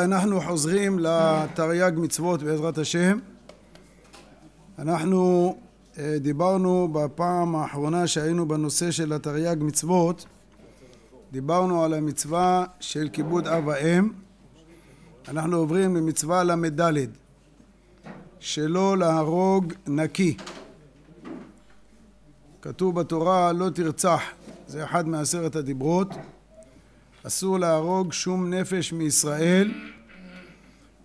אנחנו חוזרים לתרי"ג מצוות בעזרת השם. אנחנו אה, דיברנו בפעם האחרונה שהיינו בנושא של התרי"ג מצוות, דיברנו על המצווה של כיבוד אב ואם. אנחנו עוברים למצווה ל"ד, שלא להרוג נקי. כתוב בתורה לא תרצח, זה אחד מעשרת הדיברות. אסור להרוג שום נפש מישראל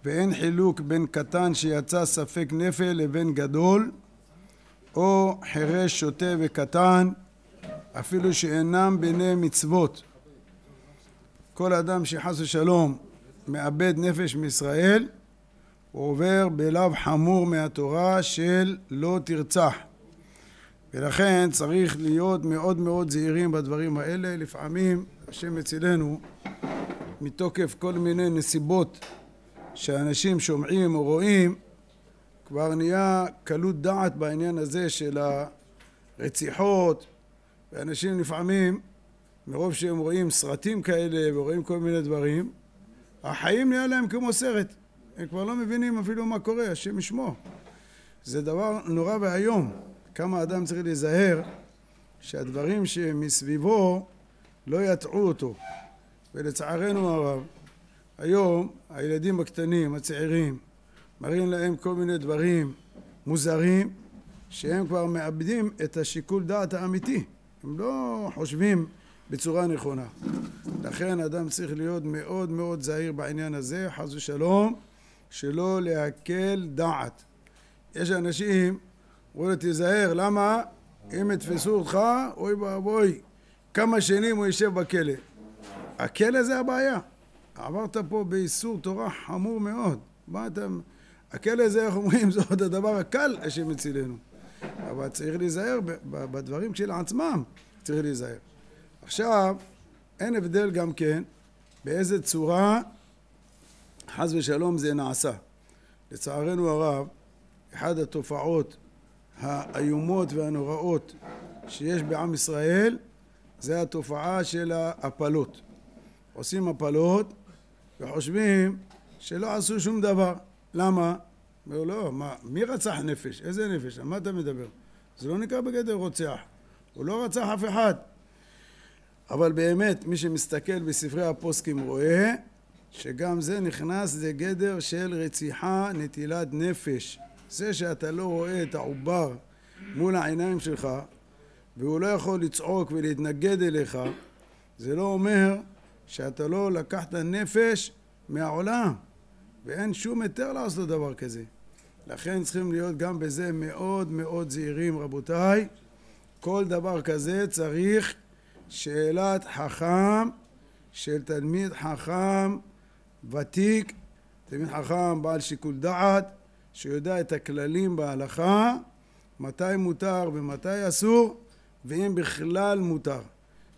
ואין חילוק בין קטן שיצא ספק נפל לבין גדול או חירש שוטה וקטן אפילו שאינם בני מצוות כל אדם שחס ושלום מאבד נפש מישראל עובר בלאו חמור מהתורה של לא תרצח ולכן צריך להיות מאוד מאוד זהירים בדברים האלה לפעמים השם מצילנו מתוקף כל מיני נסיבות שאנשים שומעים או רואים כבר נהיה קלות דעת בעניין הזה של הרציחות ואנשים לפעמים מרוב שהם רואים סרטים כאלה ורואים כל מיני דברים החיים נהיה להם כמו סרט הם כבר לא מבינים אפילו מה קורה השם ישמו זה דבר נורא ואיום כמה אדם צריך להיזהר שהדברים שמסביבו לא יטעו אותו. ולצערנו הרב, היום הילדים הקטנים, הצעירים, מראים להם כל מיני דברים מוזרים, שהם כבר מאבדים את השיקול דעת האמיתי. הם לא חושבים בצורה נכונה. לכן אדם צריך להיות מאוד מאוד זהיר בעניין הזה, חס ושלום, שלא להקל דעת. יש אנשים, אומרים לו תיזהר, למה? אם יתפסו אותך, אוי ואבוי, כמה שנים הוא יושב בכלא. הכלא זה הבעיה. עברת פה באיסור תורה חמור מאוד. מה אתה... הכלא זה, איך אומרים, זה עוד הדבר הקל השם הצילנו. אבל צריך להיזהר בדברים כשלעצמם, צריך להיזהר. עכשיו, אין הבדל גם כן באיזה צורה חס ושלום זה נעשה. לצערנו הרב, אחת התופעות האיומות והנוראות שיש בעם ישראל זה התופעה של ההפלות. עושים הפלות וחושבים שלא עשו שום דבר. למה? אומר, לא, מה, מי רצח נפש? איזה נפש? על מה אתה מדבר? זה לא נקרא בגדר רוצח. הוא לא רצח אף אחד. אבל באמת, מי שמסתכל בספרי הפוסקים רואה שגם זה נכנס לגדר של רציחה, נטילת נפש. זה שאתה לא רואה את העובר מול העיניים שלך, והוא לא יכול לצעוק ולהתנגד אליך, זה לא אומר שאתה לא לקחת נפש מהעולם, ואין שום היתר לעשות דבר כזה. לכן צריכים להיות גם בזה מאוד מאוד זהירים, רבותיי. כל דבר כזה צריך שאלת חכם של תלמיד חכם ותיק, תלמיד חכם בעל שיקול דעת, שיודע את הכללים בהלכה, מתי מותר ומתי אסור, ואם בכלל מותר.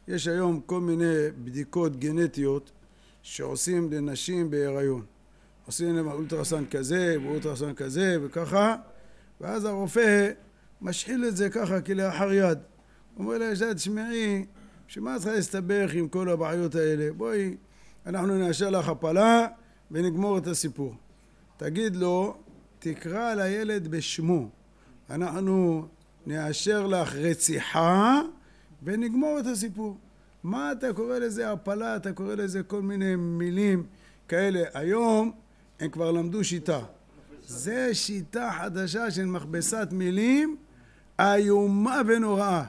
יש היום כל מיני בדיקות גנטיות שעושים לנשים בהיריון. עושים להם אולטרסן כזה ואולטרסן כזה וככה, ואז הרופא משחיל את זה ככה כלאחר יד. אומר לה, אישה, תשמעי, שמה צריך להסתבך עם כל הבעיות האלה? בואי, אנחנו נאשר לך הפלה ונגמור את הסיפור. תגיד לו, תקרא לילד בשמו. אנחנו נאשר לך רציחה ונגמור את הסיפור. מה אתה קורא לזה הפלה, אתה קורא לזה כל מיני מילים כאלה. היום הם כבר למדו שיטה. זה שיטה חדשה של מכבסת מילים איומה ונוראה.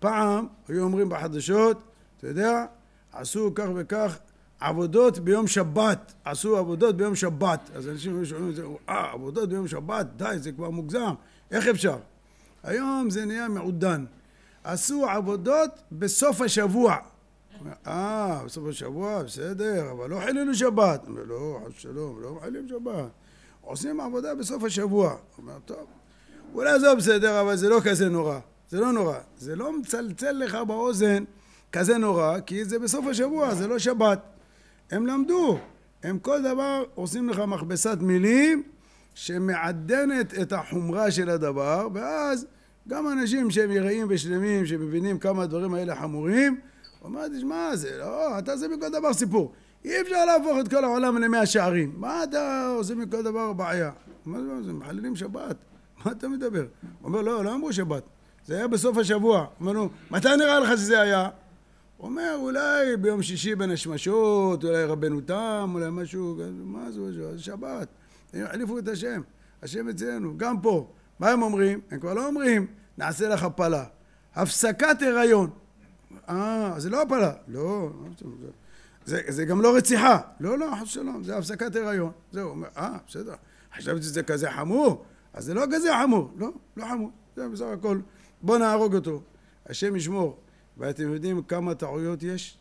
פעם היו אומרים בחדשות, אתה יודע, עשו כך וכך עבודות ביום שבת, עשו עבודות ביום שבת. אז אנשים היו שומעים את זה, אה, עבודות ביום שבת, די, זה כבר מוגזם, איך אפשר? היום זה נהיה מעודן. עשו עבודות בסוף השבוע. אה, בסוף השבוע, בסדר, אבל לא חיללו שבת. אומר, לא, חס שלום, לא מחיללים שבת. עושים עבודה בסוף השבוע. אומר, טוב, אולי זה בסדר, אבל זה לא כזה נורא. זה לא נורא. זה לא מצלצל לך באוזן כזה נורא, כי זה בסוף השבוע, זה לא שבת. הם למדו. הם כל דבר עושים לך מכבסת מילים. שמעדנת את החומרה של הדבר, ואז גם אנשים שהם יראים ושלמים, שמבינים כמה הדברים האלה חמורים, אומרים, תשמע, זה לא, אתה עושה מכל דבר סיפור. אי אפשר להפוך את כל העולם למאה שערים. מה אתה עושה מכל דבר בעיה? מה זה, לא, זה מחללים שבת. מה אתה מדבר? הוא אומר, לא, לא אמרו שבת. זה היה בסוף השבוע. אמרנו, מתי נראה לך שזה היה? הוא אומר, אולי ביום שישי בין השמשות, אולי רבנו תם, אולי משהו, מה זה, שבת. הם החליפו את השם, השם אצלנו, גם פה. מה הם אומרים? הם כבר לא אומרים, נעשה לך הפלה. הפסקת הריון. אה, זה לא הפלה. לא, זה, זה גם לא רציחה. לא, לא, חס ושלום, זה הפסקת הריון. זהו, אומר, אה, בסדר. חשבתי שזה כזה חמור, אז זה לא כזה חמור. לא, לא חמור. זה בסך הכל, בוא נהרוג אותו. השם ישמור. ואתם יודעים כמה טעויות יש?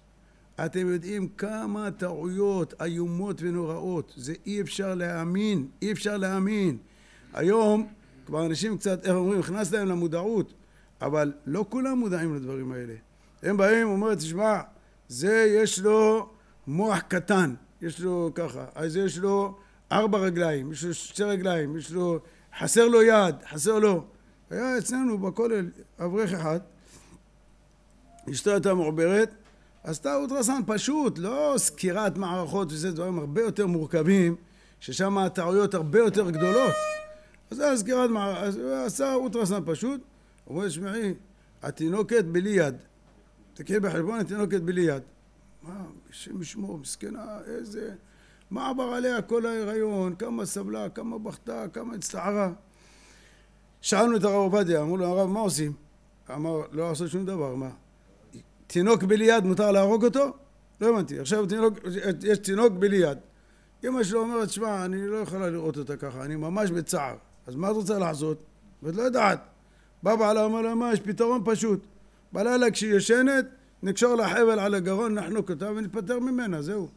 אתם יודעים כמה טעויות איומות ונוראות, זה אי אפשר להאמין, אי אפשר להאמין. היום כבר אנשים קצת, איך אומרים, נכנס להם למודעות, אבל לא כולם מודעים לדברים האלה. הם באים, אומרים, תשמע, זה יש לו מוח קטן, יש לו ככה, אז יש לו ארבע רגליים, יש לו שתי רגליים, יש לו, חסר לו יד, חסר לו. היה אצלנו בכולל אברך אחד, אשתו הייתה מעוברת, עשתה אולטרסאונד פשוט, לא סקירת מערכות וזה דברים הרבה יותר מורכבים, ששם הטעויות הרבה יותר גדולות. אז זה היה סקירת מערכות, עשה אולטרסאונד פשוט, אומר, תשמעי, התינוקת בלי יד. תקראי בחשבון התינוקת בלי יד. מה, השם ישמור, מסכנה, איזה... מה עבר עליה כל ההיריון, כמה סבלה, כמה בכתה, כמה הצטערה. שאלנו את הרב עובדיה, אמרו לו, הרב, מה עושים? אמר, לא לעשות שום דבר, מה? תינוק בלי יד מותר להרוג אותו? לא הבנתי. עכשיו תינוק, יש תינוק בלי יד. אמא שלו אומרת, שמע, אני לא יכולה לראות אותה ככה, אני ממש בצער. אז מה את רוצה לעשות? ואת לא יודעת. בא בעלה אומר לה, מה, יש פתרון פשוט. בלילה כשהיא ישנת, נקשור לה חבל על הגרון, נחנוק אותה ונתפטר ממנה, זהו.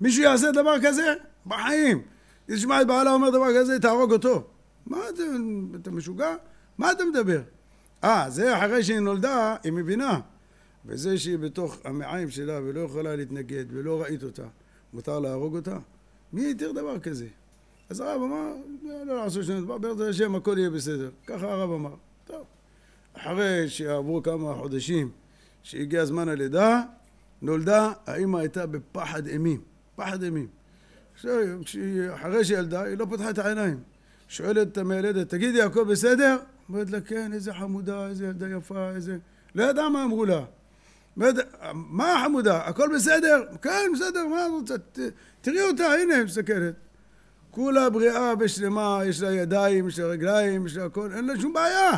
מישהו יעשה דבר כזה? בחיים. תשמע את בעלה אומר דבר כזה, תהרוג אותו. מה אתה, אתה משוגע? מה אתה מדבר? אה, זה אחרי שהיא נולדה, היא מבינה. וזה שהיא בתוך המעיים שלה ולא יכולה להתנגד ולא ראית אותה, מותר להרוג אותה? מי התיר דבר כזה? אז הרב אמר, לא, לא לעשות שום דבר, בארץ השם הכל יהיה בסדר. ככה הרב אמר. טוב. אחרי שעברו כמה חודשים שהגיע זמן הלידה, נולדה, האימא הייתה בפחד אימים. פחד אימים. עכשיו, אחרי שילדה, היא לא פותחה את העיניים. שואלת את המילדת, תגידי, הכל בסדר? אומרת לה, כן, איזה חמודה, איזה ילדה יפה, איזה... לא ידעה מה אמרו לה. מה החמודה? הכל בסדר? כן, בסדר, מה את רוצה? תראי אותה, הנה, היא מסתכלת. כולה בריאה ושלמה, יש לה ידיים, יש לה רגליים, יש לה הכל, אין לה שום בעיה.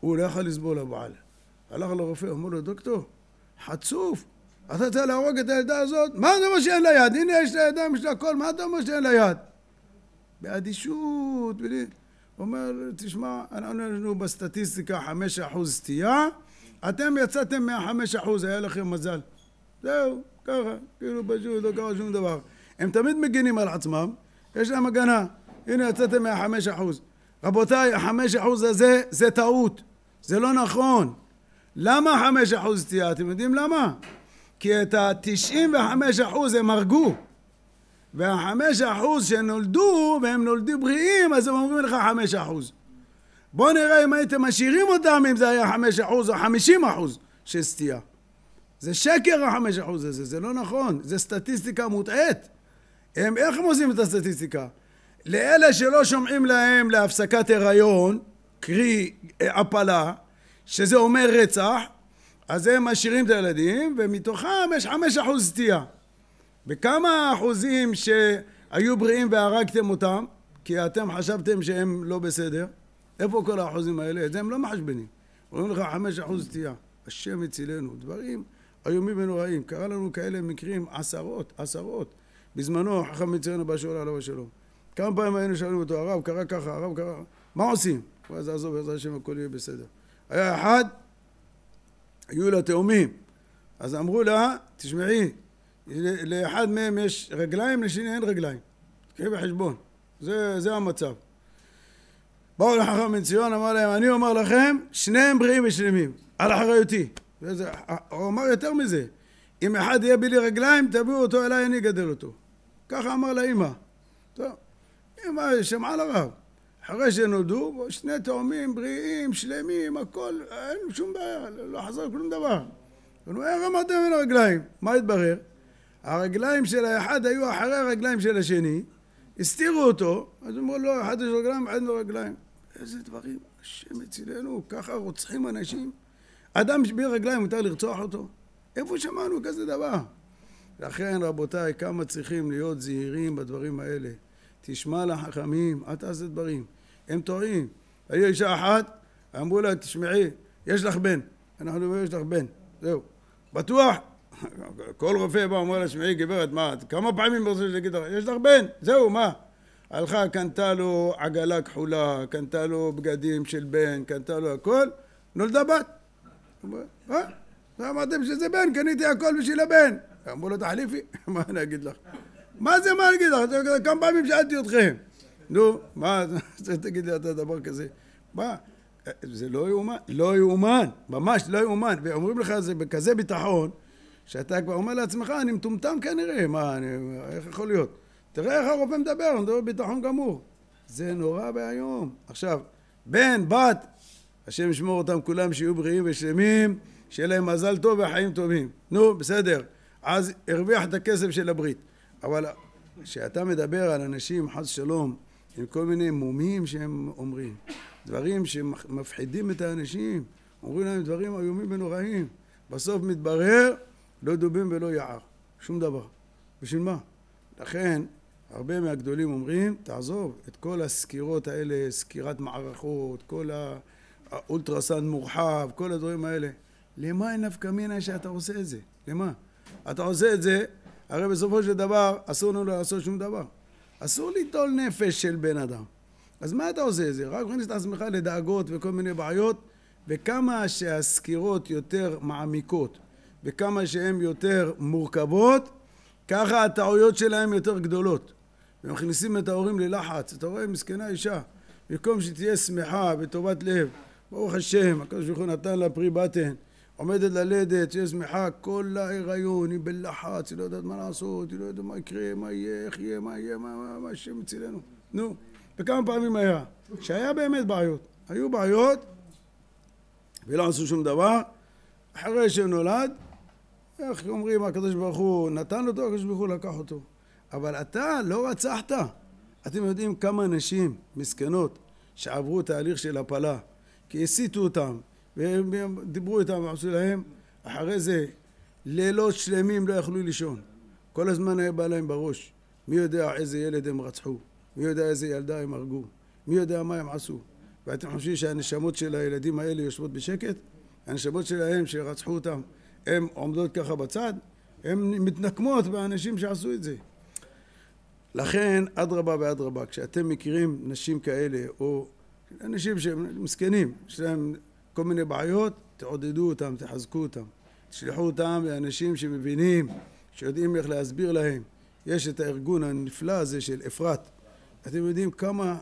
הוא לא יכול לסבול לבעל. הלך לרופא, אמר לו, דוקטור, חצוף, אתה רוצה להרוג את הילדה הזאת? מה אתה אומר שאין לה יד? הנה יש לה ידיים, יש לה הכל, מה אתה אומר שאין לה יד? באדישות, הוא אומר, תשמע, אנחנו בסטטיסטיקה 5% סטייה, אתם יצאתם מהחמש אחוז, היה לכם מזל. זהו, ככה, כאילו פשוט לא קרה שום דבר. הם תמיד מגינים על עצמם, יש להם הגנה. הנה יצאתם מהחמש אחוז. רבותיי, החמש אחוז הזה זה טעות, זה לא נכון. למה חמש אחוז תהיה? אתם יודעים למה? כי את התשעים וחמש אחוז הם הרגו. והחמש אחוז שנולדו, והם נולדו בריאים, אז הם אומרים לך חמש אחוז. בואו נראה אם הייתם משאירים אותם אם זה היה חמש אחוז או חמישים אחוז של סטייה. זה שקר החמש אחוז הזה, זה לא נכון, זה סטטיסטיקה מוטעית. הם, איך הם עושים את הסטטיסטיקה? לאלה שלא שומעים להם להפסקת הריון, קרי אה, הפלה, שזה אומר רצח, אז הם משאירים את הילדים, ומתוכם יש חמש אחוז סטייה. בכמה אחוזים שהיו בריאים והרגתם אותם, כי אתם חשבתם שהם לא בסדר? איפה כל האחוזים האלה? את זה הם לא מחשבנים. אומרים לך חמש אחוז סטייה. השם הצילנו. דברים איומים ונוראים. קרה לנו כאלה מקרים עשרות, עשרות. בזמנו חכם מצרנו באשר עליו השלום. כמה פעמים היינו שואלים אותו, הרב קרה ככה, הרב קרה... מה עושים? הוא ואז עזוב, בעזרת השם הכל יהיה בסדר. היה אחד, היו לה תאומים. אז אמרו לה, תשמעי, לאחד מהם יש רגליים, לשני אין רגליים. קחי בחשבון. זה, זה המצב. באו לחכם בן ציון, אמר להם, אני אומר לכם, שניהם בריאים ושלמים, על אחריותי. וזה, הוא אמר יותר מזה, אם אחד יהיה בלי רגליים, תביאו אותו אליי, אני אגדל אותו. ככה אמר לאימא. טוב, אימא שמעה לרב. אחרי שנולדו, שני תאומים בריאים, שלמים, הכל, אין שום בעיה, לא חזר כלום דבר. נו, איך אמרתם על הרגליים? מה התברר? הרגליים של האחד היו אחרי הרגליים של השני, הסתירו אותו, אז אמרו לו, לא, אחד יש רגליים, אחד אין לו רגליים. איזה דברים, השם מצילנו, ככה רוצחים אנשים. אדם שבי רגליים, מותר לרצוח אותו? איפה שמענו כזה דבר? לכן, רבותיי, כמה צריכים להיות זהירים בדברים האלה. תשמע לחכמים, אל תעשה דברים. הם טועים. היו אישה אחת, אמרו לה, תשמעי, יש לך בן. אנחנו אומרים, יש לך בן. זהו. בטוח? כל רופא בא, ואומר לה, שמעי, גברת, מה, כמה פעמים רוצה להגיד לך, יש לך בן, זהו, מה? הלכה, קנתה לו עגלה כחולה, קנתה לו בגדים של בן, קנתה לו הכל, נולדה בת. אה? לא אמרתם שזה בן, קניתי הכל בשביל הבן. אמרו לו, תחליפי, מה אני אגיד לך? מה זה, מה אני אגיד לך? כמה פעמים שאלתי אתכם. נו, מה, תגיד לי אתה דבר כזה. מה? זה לא יאומן, לא יאומן, ממש לא יאומן. ואומרים לך זה בכזה ביטחון, שאתה כבר אומר לעצמך, אני מטומטם כנראה, מה, אני, איך יכול להיות? תראה איך הרופא מדבר, הוא מדבר ביטחון גמור. זה נורא ואיום. עכשיו, בן, בת, השם ישמור אותם כולם שיהיו בריאים ושלמים, שיהיה להם מזל טוב וחיים טובים. נו, בסדר. אז הרוויח את הכסף של הברית. אבל כשאתה מדבר על אנשים, חס שלום, עם כל מיני מומים שהם אומרים, דברים שמפחידים את האנשים, אומרים להם דברים איומים ונוראים. בסוף מתברר, לא דובים ולא יער, שום דבר. בשביל מה? לכן, הרבה מהגדולים אומרים, תעזוב, את כל הסקירות האלה, סקירת מערכות, כל האולטרסן מורחב, כל הדברים האלה. למה אין נפקא מינה שאתה עושה את זה? למה? אתה עושה את זה, הרי בסופו של דבר אסור לנו לעשות שום דבר. אסור ליטול נפש של בן אדם. אז מה אתה עושה את זה? רק מכניס את עצמך לדאגות וכל מיני בעיות, וכמה שהסקירות יותר מעמיקות, וכמה שהן יותר מורכבות, ככה הטעויות שלהם יותר גדולות. ומכניסים את ההורים ללחץ. אתה רואה, מסכנה אישה, במקום שתהיה שמחה וטובת לב, ברוך השם, הקדוש ברוך הוא נתן לה פרי בטן, עומדת ללדת, שיהיה שמחה, כל ההיריון, היא בלחץ, היא לא יודעת מה לעשות, היא לא יודעת מה יקרה, מה יהיה, איך יהיה, מה יהיה, מה, מה, מה השם אצלנו, נו, וכמה פעמים היה? שהיה באמת בעיות. היו בעיות, ולא עשו שום דבר. אחרי שנולד, איך אומרים, הקדוש ברוך הוא נתן אותו, הקדוש ברוך הוא לקח אותו. אבל אתה לא רצחת. אתם יודעים כמה נשים מסכנות שעברו תהליך של הפלה, כי הסיתו אותם, והם דיברו איתם, ועשו להם, אחרי זה לילות שלמים לא יכלו לישון. כל הזמן היה בא להם בראש, מי יודע איזה ילד הם רצחו, מי יודע איזה ילדה הם הרגו, מי יודע מה הם עשו. ואתם חושבים שהנשמות של הילדים האלה יושבות בשקט? הנשמות שלהם שרצחו אותם, הן עומדות ככה בצד? הן מתנקמות באנשים שעשו את זה. לכן אדרבה ואדרבה, כשאתם מכירים נשים כאלה או אנשים שהם מסכנים, יש להם כל מיני בעיות, תעודדו אותם, תחזקו אותם. תשלחו אותם לאנשים שמבינים, שיודעים איך להסביר להם. יש את הארגון הנפלא הזה של אפרת. אתם יודעים כמה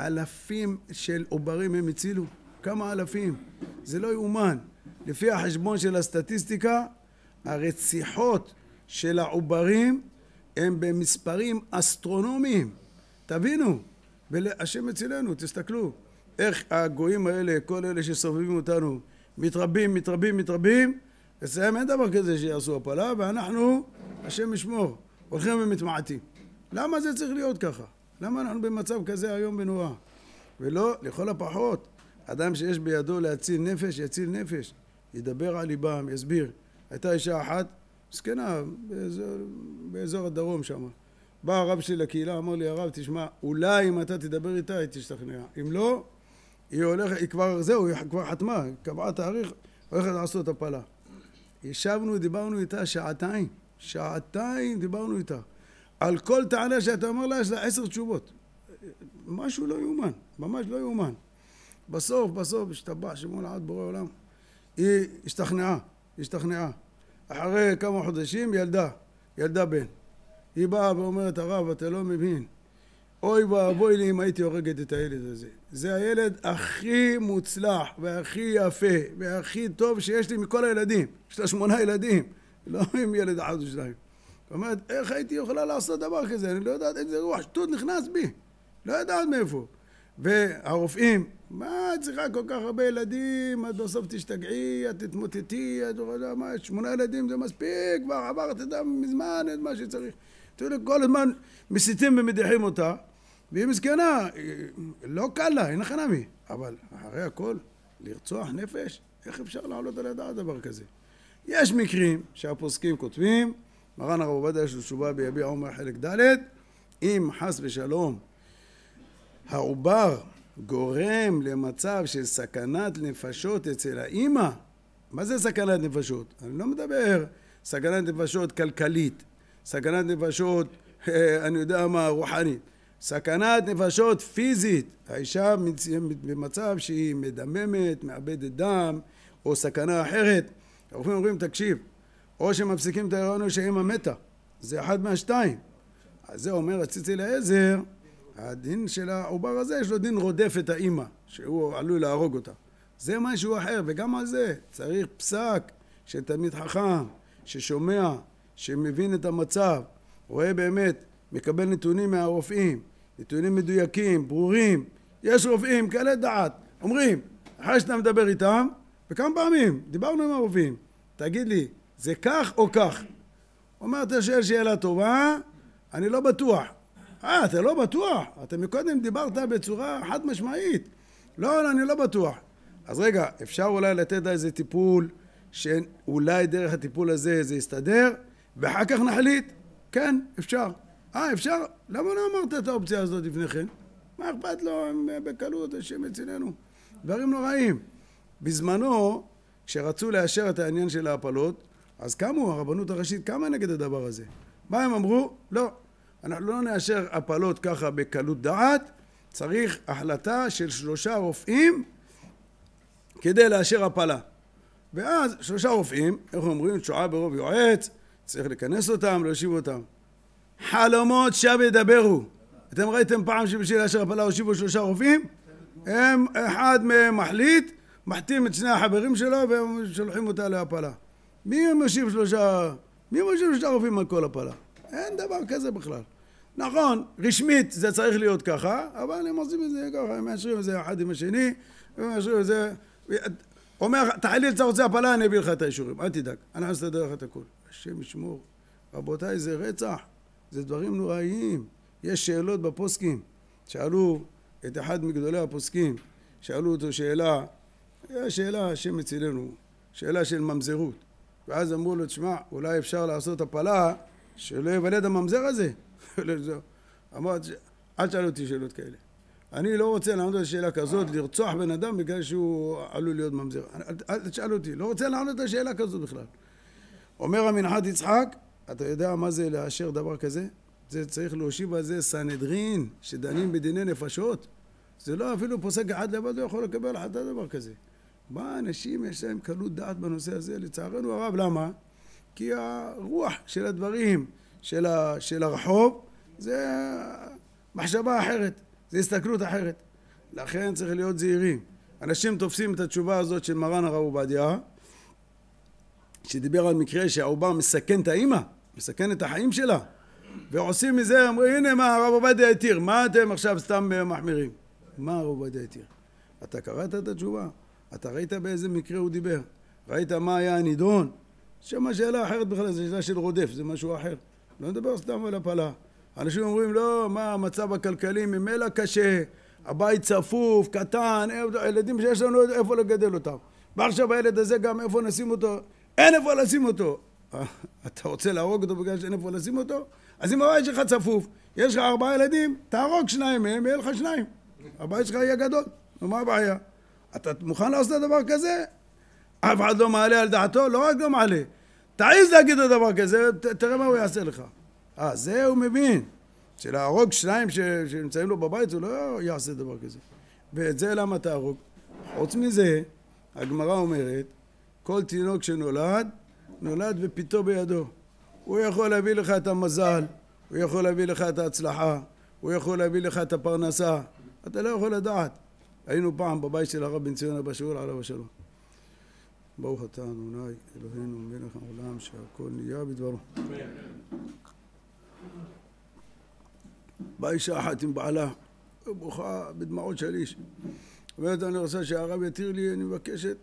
אלפים של עוברים הם הצילו? כמה אלפים? זה לא יאומן. לפי החשבון של הסטטיסטיקה, הרציחות של העוברים הם במספרים אסטרונומיים. תבינו, והשם אצלנו, תסתכלו. איך הגויים האלה, כל אלה שסובבים אותנו, מתרבים, מתרבים, מתרבים, אצלם אין דבר כזה שיעשו הפלה, ואנחנו, השם ישמור, הולכים ומתמעטים. למה זה צריך להיות ככה? למה אנחנו במצב כזה היום ונורא? ולא, לכל הפחות, אדם שיש בידו להציל נפש, יציל נפש. ידבר על ליבם, יסביר. הייתה אישה אחת זקנה, באזור, באזור הדרום שם. בא הרב שלי לקהילה, אמר לי, הרב, תשמע, אולי אם אתה תדבר איתה, היא תשתכנע. אם לא, היא הולכת, היא כבר, זהו, היא כבר חתמה, היא קבעה תאריך, הולכת לעשות הפלה. ישבנו, דיברנו איתה שעתיים. שעתיים דיברנו איתה. על כל טענה שאתה אומר לה, יש לה עשר תשובות. משהו לא יאומן, ממש לא יאומן. בסוף, בסוף, השתבח שמול עד בורא עולם. היא השתכנעה, השתכנעה. אחרי כמה חודשים ילדה, ילדה בן. היא באה ואומרת, הרב, אתה לא מבין. אוי ואבוי לי אם הייתי הורגת את הילד הזה. זה הילד הכי מוצלח והכי יפה והכי טוב שיש לי מכל הילדים. יש לה שמונה ילדים, לא עם ילד אחד או שניים. היא אומרת, איך הייתי יכולה לעשות דבר כזה? אני לא יודעת איזה רוח שטות נכנס בי. לא יודעת מאיפה. והרופאים מה את צריכה כל כך הרבה ילדים? את בסוף תשתגעי, את תתמוטטי, את לא יודע מה, שמונה ילדים זה מספיק, כבר עברת את מזמן את מה שצריך. תראו, כל הזמן מסיתים ומדיחים אותה, והיא מסכנה, לא קל לה, אין חנמי, אבל אחרי הכל, לרצוח נפש, איך אפשר להעלות על הדעת דבר כזה? יש מקרים שהפוסקים כותבים, מרן הרב עובדיה יש לו תשובה ביביע עומר חלק ד', אם חס ושלום העובר גורם למצב של סכנת נפשות אצל האימא. מה זה סכנת נפשות? אני לא מדבר סכנת נפשות כלכלית, סכנת נפשות, אה, אני יודע מה, רוחנית. סכנת נפשות פיזית. האישה במצב שהיא מדממת, מאבדת דם, או סכנה אחרת. הרופאים אומרים, תקשיב, או שמפסיקים את ההיריון או שהאימא מתה. זה אחד מהשתיים. אז זה אומר הציצי לעזר, הדין של העובר הזה יש לו דין רודף את האימא, שהוא עלול להרוג אותה. זה משהו אחר, וגם על זה צריך פסק של תלמיד חכם, ששומע, שמבין את המצב, רואה באמת, מקבל נתונים מהרופאים, נתונים מדויקים, ברורים. יש רופאים כאלה דעת, אומרים, אחרי שאתה מדבר איתם, וכמה פעמים, דיברנו עם הרופאים, תגיד לי, זה כך או כך? אומר, אתה שואל שאלה טובה, אני לא בטוח, אה, אתה לא בטוח? אתה מקודם דיברת בצורה חד משמעית. לא, לא, אני לא בטוח. אז רגע, אפשר אולי לתת לה איזה טיפול, שאולי דרך הטיפול הזה זה יסתדר, ואחר כך נחליט. כן, אפשר. אה, אפשר? למה לא אמרת את האופציה הזאת לפני כן? מה אכפת לו, הם בקלות, השם אצלנו. דברים נוראים. בזמנו, כשרצו לאשר את העניין של ההפלות, אז קמו, הרבנות הראשית קמה נגד הדבר הזה. מה הם אמרו? לא. אנחנו לא נאשר הפלות ככה בקלות דעת, צריך החלטה של שלושה רופאים כדי לאשר הפלה. ואז שלושה רופאים, איך אומרים, תשועה ברוב יועץ, צריך לכנס אותם, להושיב אותם. חלומות שם ידברו. אתם ראיתם פעם שבשביל לאשר הפלה הושיבו שלושה רופאים? הם, אחד מהם מחליט, מחתים את שני החברים שלו והם שולחים אותה להפלה. מי מושיב שלושה, מי מושיב שלושה רופאים על כל הפלה? אין דבר כזה בכלל. נכון, רשמית זה צריך להיות ככה, אבל הם עושים את זה ככה, הם מאשרים את זה אחד עם השני, הם מאשרים את זה... אומר, תחליל אתה רוצה הפלה, אני אביא לך את האישורים, אל תדאג, אנחנו נסדר לך את הכול. השם ישמור. רבותיי, זה רצח, זה דברים נוראיים. יש שאלות בפוסקים. שאלו את אחד מגדולי הפוסקים, שאלו אותו שאלה, אה, שאלה, השם מצילנו, שאלה של ממזרות. ואז אמרו לו, תשמע, אולי אפשר לעשות הפלה שלא יוולד הממזר הזה. אמרת, אל תשאל אותי שאלות כאלה. אני לא רוצה לענות על שאלה כזאת, לרצוח בן אדם בגלל שהוא עלול להיות ממזר. אל תשאל אותי, לא רוצה לענות על שאלה כזאת בכלל. אומר המנחת יצחק, אתה יודע מה זה לאשר דבר כזה? זה צריך להושיב על זה סנהדרין, שדנים בדיני נפשות. זה לא אפילו פוסק אחד לבד לא יכול לקבל החלטה דבר כזה. מה אנשים יש להם קלות דעת בנושא הזה? לצערנו הרב, למה? כי הרוח של הדברים, של, ה, של הרחוב, זה מחשבה אחרת, זה הסתכלות אחרת. לכן צריך להיות זהירים. אנשים תופסים את התשובה הזאת של מרן הרב עובדיה, שדיבר על מקרה שהעובר מסכן את האימא, מסכן את החיים שלה, ועושים מזה, אומרים, הנה מה הרב עובדיה התיר, מה אתם עכשיו סתם מחמירים? מה הרב עובדיה התיר? אתה קראת את התשובה? אתה ראית באיזה מקרה הוא דיבר? ראית מה היה הנידון? שם שאלה אחרת בכלל, זו שאלה של רודף, זה משהו אחר. לא נדבר סתם על הפלה. אנשים אומרים, לא, מה המצב הכלכלי ממילא קשה, הבית צפוף, קטן, ילדים שיש לנו איפה לגדל אותם. ועכשיו הילד הזה גם איפה נשים אותו? אין איפה לשים אותו. אתה רוצה להרוג אותו בגלל שאין איפה לשים אותו? אז אם הבית שלך צפוף, יש לך ארבעה ילדים, תהרוג שניים מהם, יהיה לך שניים. הבית שלך יהיה גדול, ומה הבעיה? אתה מוכן לעשות דבר כזה? אף אחד לא מעלה על דעתו? לא רק לא מעלה. תעז להגיד לו דבר כזה, ת, תראה מה הוא יעשה לך. אה, זה הוא מבין. שלהרוג שניים ש, שנמצאים לו בבית, הוא לא יעשה דבר כזה. ואת זה למה תהרוג? חוץ מזה, הגמרא אומרת, כל תינוק שנולד, נולד ופיתו בידו. הוא יכול להביא לך את המזל, הוא יכול להביא לך את ההצלחה, הוא יכול להביא לך את הפרנסה. אתה לא יכול לדעת. היינו פעם בבית של הרב בן ציון אבא שאול עליו השלום. ברוך אתה אדוני אלוהינו מלך העולם שהכל נהיה בדברו. באה אישה אחת עם בעלה, בוכה בדמעות של איש. אומרת אני רוצה שהרב יתיר לי, אני מבקשת.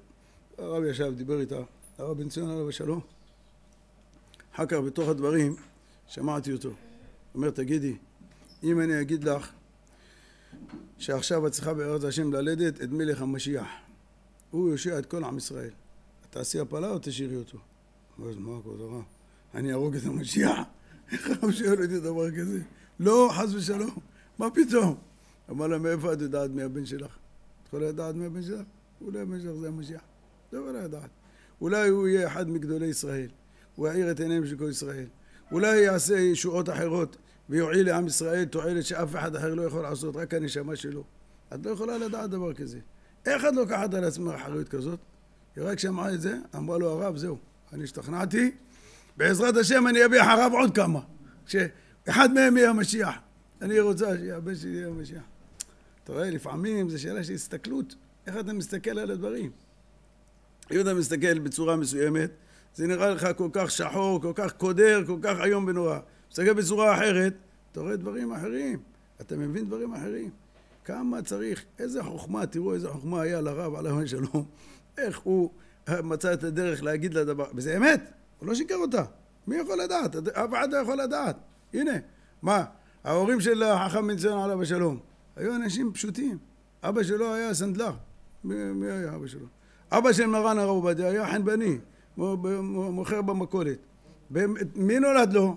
הרב ישב, דיבר איתה, הרב בן ציון עליו השלום. אחר כך בתוך הדברים שמעתי אותו. אומר תגידי, אם אני אגיד לך שעכשיו את צריכה בארץ השם ללדת את מלך המשיח הוא יושיע את כל עם ישראל תעשי הפלה או תשאירי אותו? ואז מה כבוד הרב? אני אהרוג את המשיח? איך הרב שואל אותי דבר כזה? לא, חס ושלום, מה פתאום? אמר לה, מאיפה את יודעת מי הבן שלך? את יכולה לדעת מי הבן שלך? אולי הבן שלך זה המשיח. לא, לא יכולה לדעת. אולי הוא יהיה אחד מגדולי ישראל. הוא יאיר את עיניהם של כל ישראל. אולי יעשה ישועות אחרות ויועיל לעם ישראל תועלת שאף אחד אחר לא יכול לעשות, רק הנשמה שלו. את לא יכולה לדעת דבר כזה. איך את לוקחת על עצמך אחריות כזאת? היא רק שמעה את זה, אמרה לו הרב, זהו, אני השתכנעתי, בעזרת השם אני אביא אחריו עוד כמה, שאחד מהם יהיה המשיח. אני רוצה שהבן שלי יהיה המשיח. אתה רואה, לפעמים זו שאלה של הסתכלות, איך אתה מסתכל על הדברים. אם אתה מסתכל בצורה מסוימת, זה נראה לך כל כך שחור, כל כך קודר, כל כך איום ונורא. מסתכל בצורה אחרת, אתה רואה דברים אחרים, אתה מבין דברים אחרים. כמה צריך, איזה חוכמה, תראו איזה חוכמה היה לרב עליו השלום. איך הוא אה, מצא את הדרך להגיד לה דבר, וזה אמת, הוא לא שיקר אותה, מי יכול לדעת? אף אחד לא יכול לדעת, הנה, מה, ההורים של החכם מצוין עליו השלום, היו אנשים פשוטים, אבא שלו היה סנדלר, מי, מי היה אבא שלו? אבא של מרן הרב עובדיה היה חנבני, מוכר במכולת, מי נולד לו?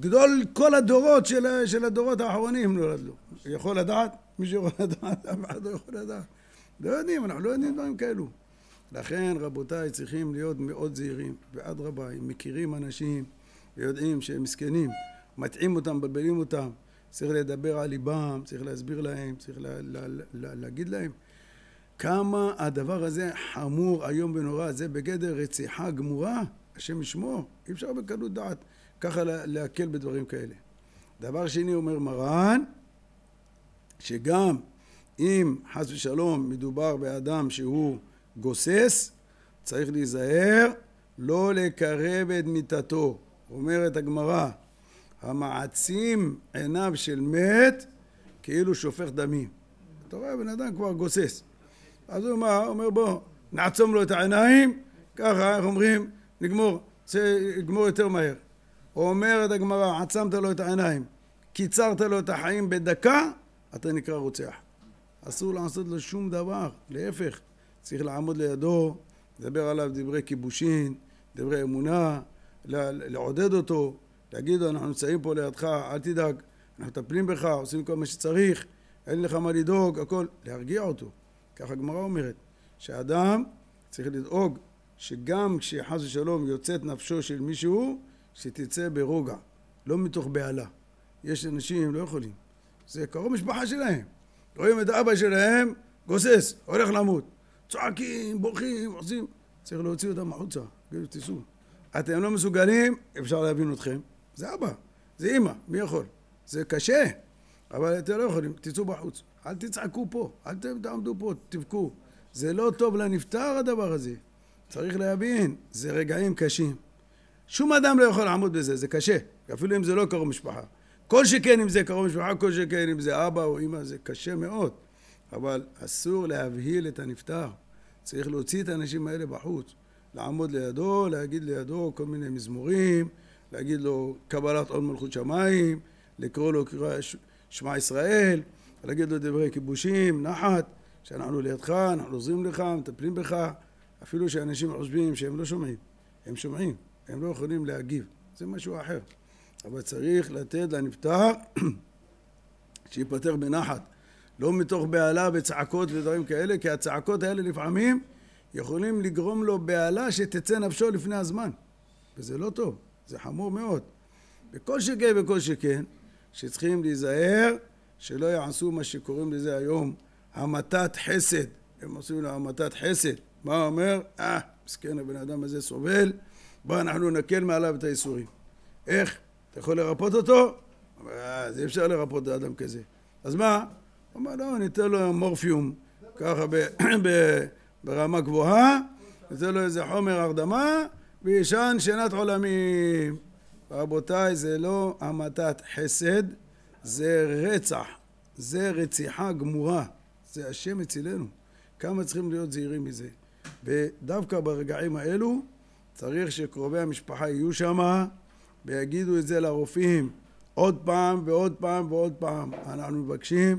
גדול כל הדורות של, של הדורות האחרונים נולד לו. יכול לדעת? מי שיכול לדעת, אף אחד לא יכול לדעת. לא יודעים, אנחנו לא יודעים דברים כאלו. לכן רבותיי צריכים להיות מאוד זהירים, ואדרבה, אם מכירים אנשים ויודעים שהם מסכנים, מטעים אותם, מבלבלים אותם, צריך לדבר על ליבם, צריך להסביר להם, צריך לה, לה, לה, לה, להגיד להם כמה הדבר הזה חמור איום ונורא, זה בגדר רציחה גמורה, השם ישמור, אי אפשר בקלות דעת ככה להקל בדברים כאלה. דבר שני אומר מרן, שגם אם חס ושלום מדובר באדם שהוא גוסס, צריך להיזהר לא לקרב את מיתתו. אומרת הגמרא, המעצים עיניו של מת כאילו שופך דמים. אתה רואה, בן אדם כבר גוסס. אז הוא מה? אומר בוא, נעצום לו את העיניים, ככה, איך אומרים? נגמור, נגמור יותר מהר. אומרת הגמרא, עצמת לו את העיניים, קיצרת לו את החיים בדקה, אתה נקרא רוצח. אסור לעשות לו שום דבר, להפך. צריך לעמוד לידו, לדבר עליו דברי כיבושין, דברי אמונה, לעודד אותו, להגיד לו אנחנו נמצאים פה לידך, אל תדאג, אנחנו מטפלים בך, עושים כל מה שצריך, אין לך מה לדאוג, הכל, להרגיע אותו. כך הגמרא אומרת, שאדם צריך לדאוג שגם כשחס ושלום יוצאת נפשו של מישהו, שתצא ברוגע, לא מתוך בהלה. יש אנשים לא יכולים, זה קרוב משפחה שלהם. רואים את אבא שלהם גוסס, הולך למות. צועקים, בוכים, עושים, צריך להוציא אותם החוצה, כאילו תיסעו. אתם לא מסוגלים, אפשר להבין אתכם. זה אבא, זה אימא, מי יכול? זה קשה, אבל אתם לא יכולים, תצאו בחוץ. אל תצעקו פה, אל תעמדו פה, תבכו. זה לא טוב לנפטר הדבר הזה. צריך להבין, זה רגעים קשים. שום אדם לא יכול לעמוד בזה, זה קשה. אפילו אם זה לא קרוב משפחה. כל שכן אם זה קרוב משפחה, כל שכן אם זה אבא או אימא, זה קשה מאוד. אבל אסור להבהיל את הנפטר. צריך להוציא את האנשים האלה בחוץ, לעמוד לידו, להגיד לידו כל מיני מזמורים, להגיד לו קבלת עוד מלכות שמיים, לקרוא לו קריאה שמע ישראל, להגיד לו דברי כיבושים, נחת, שאנחנו לידך, אנחנו עוזרים לך, מטפלים בך, אפילו שאנשים חושבים שהם לא שומעים, הם שומעים, הם לא יכולים להגיב, זה משהו אחר, אבל צריך לתת לנפטר שיפטר בנחת לא מתוך בהלה וצעקות ודברים כאלה, כי הצעקות האלה לפעמים יכולים לגרום לו בהלה שתצא נפשו לפני הזמן. וזה לא טוב, זה חמור מאוד. וכל שכן וכל שכן, שצריכים להיזהר שלא יעשו מה שקוראים לזה היום המתת חסד. הם עושים לו המתת חסד. מה אומר? אה, מסכן הבן אדם הזה סובל, בוא אנחנו נקל מעליו את הייסורים. איך? אתה יכול לרפות אותו? אה, אז אי אפשר לרפות את האדם כזה. אז מה? הוא אמר, לא, אני אתן לו מורפיום, ככה ברמה גבוהה, ניתן לו לא איזה חומר הרדמה, וישן שנת עולמים. רבותיי, זה לא המתת חסד, זה רצח, זה רציחה גמורה, זה השם אצלנו. כמה צריכים להיות זהירים מזה. ודווקא ברגעים האלו צריך שקרובי המשפחה יהיו שם ויגידו את זה לרופאים עוד פעם ועוד פעם ועוד פעם. אנחנו מבקשים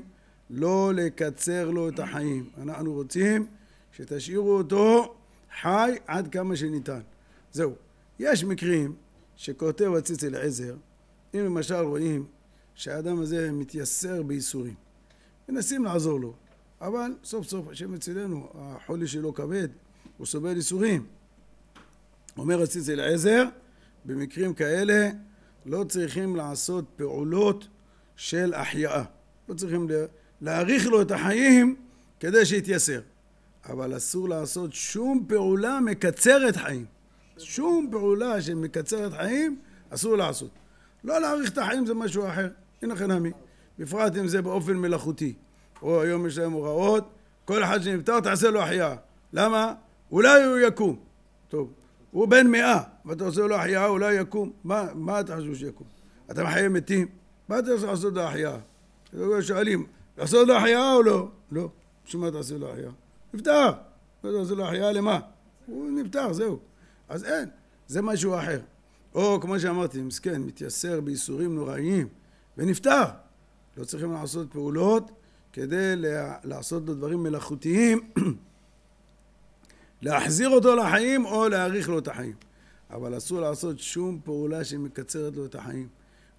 לא לקצר לו את החיים. אנחנו רוצים שתשאירו אותו חי עד כמה שניתן. זהו. יש מקרים שכותב הציץ אליעזר, אם למשל רואים שהאדם הזה מתייסר בייסורים, מנסים לעזור לו, אבל סוף סוף השם אצלנו, החולי שלו כבד, הוא סובל ייסורים. אומר הציץ אליעזר, במקרים כאלה לא צריכים לעשות פעולות של החייאה. לא צריכים ל... לה... להאריך לו את החיים כדי שיתייסר. אבל אסור לעשות שום פעולה מקצרת חיים. שום פעולה שמקצרת חיים אסור לעשות. לא להאריך את החיים זה משהו אחר, הנה חינמי. בפרט אם זה באופן מלאכותי. או היום יש להם הוראות, כל אחד שנפטר תעשה לו החייאה. למה? אולי הוא יקום. טוב, הוא בן מאה, ואתה עושה לו החייאה, אולי יקום. מה, מה אתה חושב שיקום? אתה מחיה מתים? מה אתה רוצה לעשות לו החייאה? שואלים, לעשות לו החייאה או לא? לא. בשביל מה תעשה לו החייאה? נפטר. מה לא עושה לו החייאה למה? הוא נפטר, זהו. אז אין. זה משהו אחר. או כמו שאמרתי, מסכן, מתייסר בייסורים נוראיים ונפטר. לא צריכים לעשות פעולות כדי לעשות לו דברים מלאכותיים, להחזיר אותו לחיים או להאריך לו את החיים. אבל אסור לעשות שום פעולה שמקצרת לו את החיים.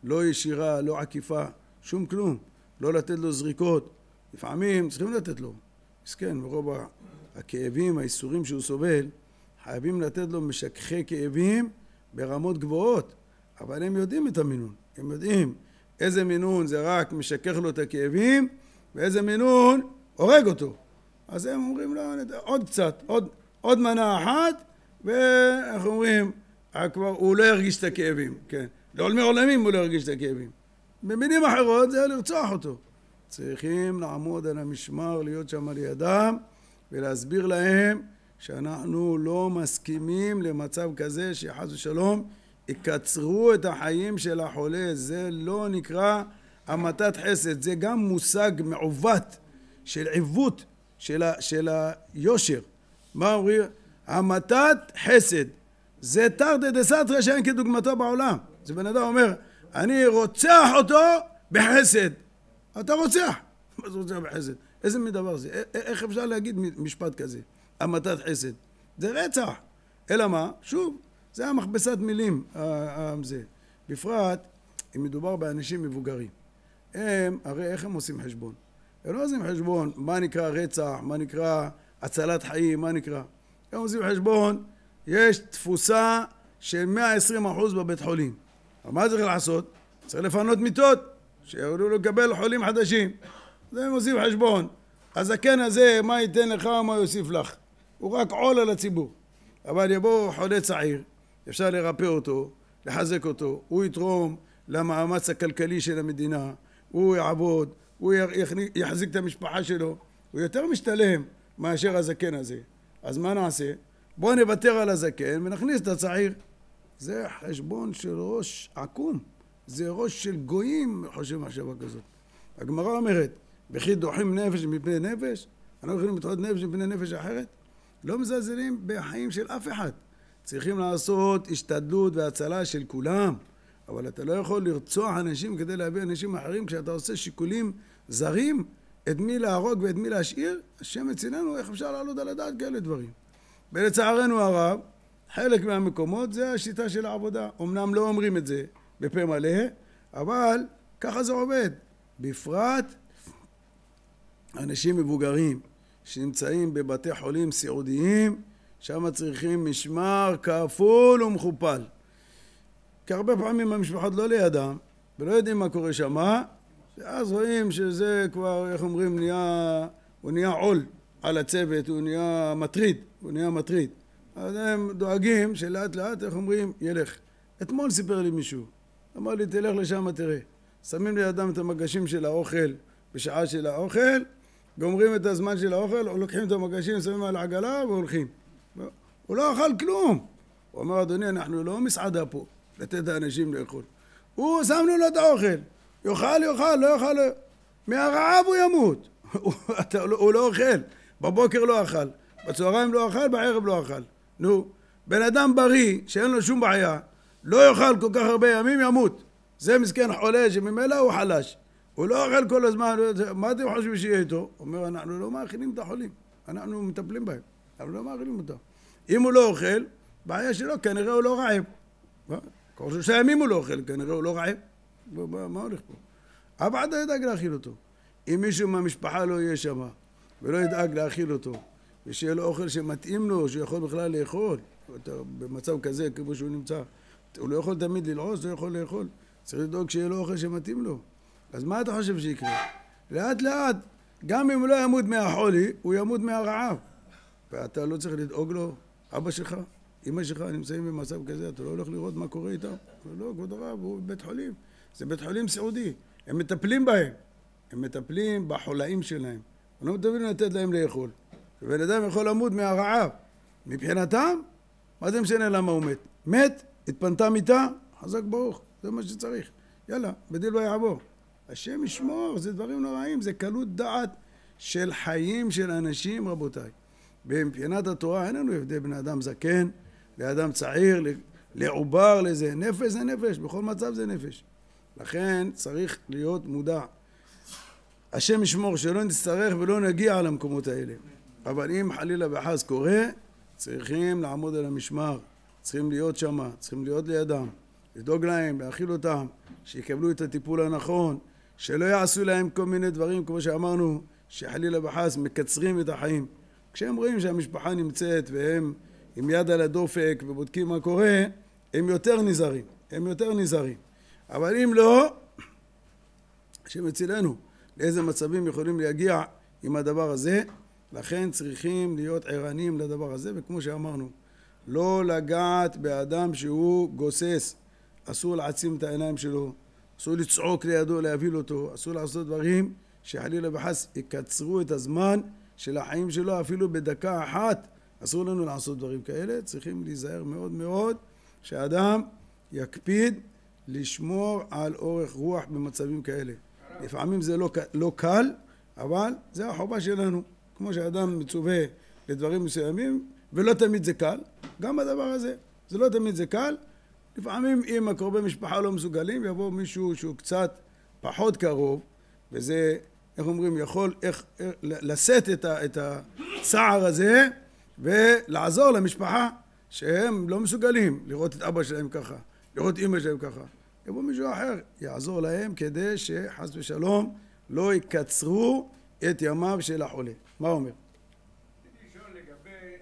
לא ישירה, לא עקיפה, שום כלום. לא לתת לו זריקות. לפעמים צריכים לתת לו. מסכן, מרוב הכאבים, האיסורים שהוא סובל, חייבים לתת לו משככי כאבים ברמות גבוהות, אבל הם יודעים את המינון. הם יודעים איזה מינון זה רק משכך לו את הכאבים, ואיזה מינון הורג אותו. אז הם אומרים לו, לא, עוד קצת, עוד, עוד מנה אחת, ואיך אומרים, הוא לא ירגיש את הכאבים, כן. לעולמי עולמים הוא לא ירגיש את הכאבים. במילים אחרות זה היה לרצוח אותו. צריכים לעמוד על המשמר, להיות שם על ידם ולהסביר להם שאנחנו לא מסכימים למצב כזה שחס ושלום יקצרו את החיים של החולה. זה לא נקרא המתת חסד, זה גם מושג מעוות של עיוות של, ה, של היושר. מה אומרים? המתת חסד. זה תרתי דסתרי שאין כדוגמתו בעולם. זה בן אדם אומר, אני רוצח אותו בחסד. אתה רוצח. מה זה רוצח בחסד? איזה מין דבר זה? איך אפשר להגיד משפט כזה? המתת חסד. זה רצח. אלא מה? שוב, זה המכבסת מילים, זה. בפרט אם מדובר באנשים מבוגרים. הם, הרי איך הם עושים חשבון? הם לא עושים חשבון מה נקרא רצח, מה נקרא הצלת חיים, מה נקרא. הם עושים חשבון, יש תפוסה של 120% בבית חולים. אבל מה צריך לעשות? צריך לפנות מיטות, שיוכלו לקבל חולים חדשים. זה מוסיף חשבון. הזקן הזה, מה ייתן לך, ומה יוסיף לך? הוא רק עול על הציבור. אבל יבוא חולה צעיר, אפשר לרפא אותו, לחזק אותו, הוא יתרום למאמץ הכלכלי של המדינה, הוא יעבוד, הוא יחזיק את המשפחה שלו, הוא יותר משתלם מאשר הזקן הזה. אז מה נעשה? בואו נוותר על הזקן ונכניס את הצעיר. זה חשבון של ראש עקום, זה ראש של גויים חושב מחשבה כזאת. הגמרא אומרת, וכי דוחים נפש מפני נפש? אנחנו יכולים לדחות נפש מפני נפש אחרת? לא מזלזלים בחיים של אף אחד. צריכים לעשות השתדלות והצלה של כולם, אבל אתה לא יכול לרצוח אנשים כדי להביא אנשים אחרים כשאתה עושה שיקולים זרים את מי להרוג ואת מי להשאיר, השם אצלנו, איך אפשר לעלות על הדעת כאלה דברים? ולצערנו הרב, חלק מהמקומות זה השיטה של העבודה. אמנם לא אומרים את זה בפה מלא, אבל ככה זה עובד. בפרט אנשים מבוגרים שנמצאים בבתי חולים סיעודיים, שם צריכים משמר כפול ומכופל. כי הרבה פעמים המשפחות לא לידם, ולא יודעים מה קורה שמה, ואז רואים שזה כבר, איך אומרים, נהיה, הוא נהיה עול על הצוות, הוא נהיה מטריד, הוא נהיה מטריד. אז הם דואגים שלאט לאט, איך אומרים, ילך. אתמול סיפר לי מישהו, אמר לי, תלך לשם, תראה. שמים לידם את המגשים של האוכל בשעה של האוכל, גומרים את הזמן של האוכל, לוקחים את המגשים, שמים על העגלה והולכים. הוא לא אכל כלום. הוא אמר, אדוני, אנחנו לא מסעדה פה, לתת לאנשים לאכול. הוא, שמנו לו את האוכל. יאכל, יאכל, לא יאכל, לא- מהרעב הוא ימות. לא- הוא לא אוכל. בבוקר לא אכל, בצהריים לא אכל, בערב לא אכל. נו, בן אדם בריא, שאין לו שום בעיה, לא יאכל כל כך הרבה ימים, ימות. זה מסכן חולה שממילא הוא חלש. הוא לא אוכל כל הזמן, מה אתם חושבים שיהיה איתו? הוא אומר, אנחנו לא מאכילים את החולים, אנחנו מטפלים בהם, אנחנו לא מאכילים אותם. אם הוא לא אוכל, בעיה שלו, כנראה הוא לא רעב. כל שלושה ימים הוא לא אוכל, כנראה הוא לא רעב. מה הולך פה? אף אחד לא ידאג להאכיל אותו. אם מישהו מהמשפחה לא יהיה שם ולא ידאג להאכיל אותו, ושיהיה לו אוכל שמתאים לו, שהוא יכול בכלל לאכול. אתה במצב כזה, כמו שהוא נמצא, הוא לא יכול תמיד ללעוס, לא יכול לאכול. צריך לדאוג שיהיה לו אוכל שמתאים לו. אז מה אתה חושב שיקרה? לאט לאט, גם אם הוא לא ימות מהחולי, הוא ימות מהרעב. ואתה לא צריך לדאוג לו, אבא שלך, אמא שלך נמצאים במצב כזה, אתה לא הולך לראות מה קורה איתם? לא, כבוד הרב, הוא בבית חולים. זה בית חולים סיעודי. הם מטפלים בהם. הם מטפלים בחולאים שלהם. הם לא מטפלים לתת להם לאכול. ובן אדם יכול למות מהרעב. מבחינתם, מה זה משנה למה הוא מת? מת, התפנתה מיתה, חזק ברוך, זה מה שצריך. יאללה, בדיל לא ויעבור. השם ישמור, זה דברים נוראים, זה קלות דעת של חיים של אנשים, רבותיי. מבחינת התורה אין לנו הבדל בין אדם זקן לאדם צעיר, לעובר לזה. נפש זה נפש, בכל מצב זה נפש. לכן צריך להיות מודע. השם ישמור שלא נצטרך ולא נגיע למקומות האלה. אבל אם חלילה וחס קורה, צריכים לעמוד על המשמר, צריכים להיות שם, צריכים להיות לידם, לדאוג להם, להאכיל אותם, שיקבלו את הטיפול הנכון, שלא יעשו להם כל מיני דברים, כמו שאמרנו, שחלילה וחס מקצרים את החיים. כשהם רואים שהמשפחה נמצאת והם עם יד על הדופק ובודקים מה קורה, הם יותר נזהרים, הם יותר נזהרים. אבל אם לא, השם יצילנו לאיזה מצבים יכולים להגיע עם הדבר הזה. לכן צריכים להיות ערניים לדבר הזה, וכמו שאמרנו, לא לגעת באדם שהוא גוסס. אסור לעצים את העיניים שלו, אסור לצעוק לידו, להבהיל אותו, אסור לעשות דברים שחלילה וחס יקצרו את הזמן של החיים שלו אפילו בדקה אחת. אסור לנו לעשות דברים כאלה, צריכים להיזהר מאוד מאוד שאדם יקפיד לשמור על אורך רוח במצבים כאלה. לפעמים זה לא, לא קל, אבל זה החובה שלנו. כמו שאדם מצווה לדברים מסוימים, ולא תמיד זה קל, גם הדבר הזה. זה לא תמיד זה קל. לפעמים אם הקרובי משפחה לא מסוגלים, יבוא מישהו שהוא קצת פחות קרוב, וזה, איך אומרים, יכול איך, איך, לשאת את, ה, את הצער הזה ולעזור למשפחה שהם לא מסוגלים לראות את אבא שלהם ככה, לראות אימא שלהם ככה. יבוא מישהו אחר, יעזור להם כדי שחס ושלום לא יקצרו את ימיו של החולה. מה הוא אומר? רציתי לשאול לגבי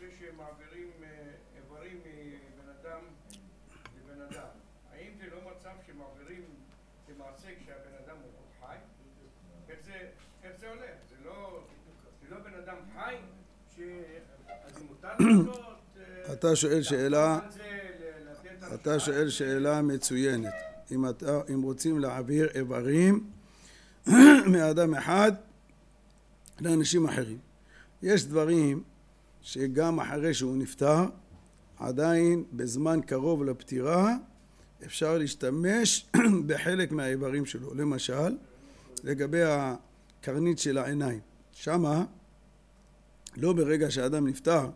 זה שמעבירים אה, איברים מבן אדם לבן אדם. האם זה לא מצב שמעבירים למעשה כשהבן אדם הוא חי? איך זה הולך? זה לא, לא בן אדם חי? אה, אתה שואל שאלה, אתה שואל שאלה מצוינת. אם, אתה, אם רוצים להעביר איברים מאדם אחד לאנשים אחרים. יש דברים שגם אחרי שהוא נפטר, עדיין בזמן קרוב לפטירה אפשר להשתמש בחלק מהאיברים שלו. למשל, לגבי הקרנית של העיניים. שמה, לא ברגע שאדם נפטר,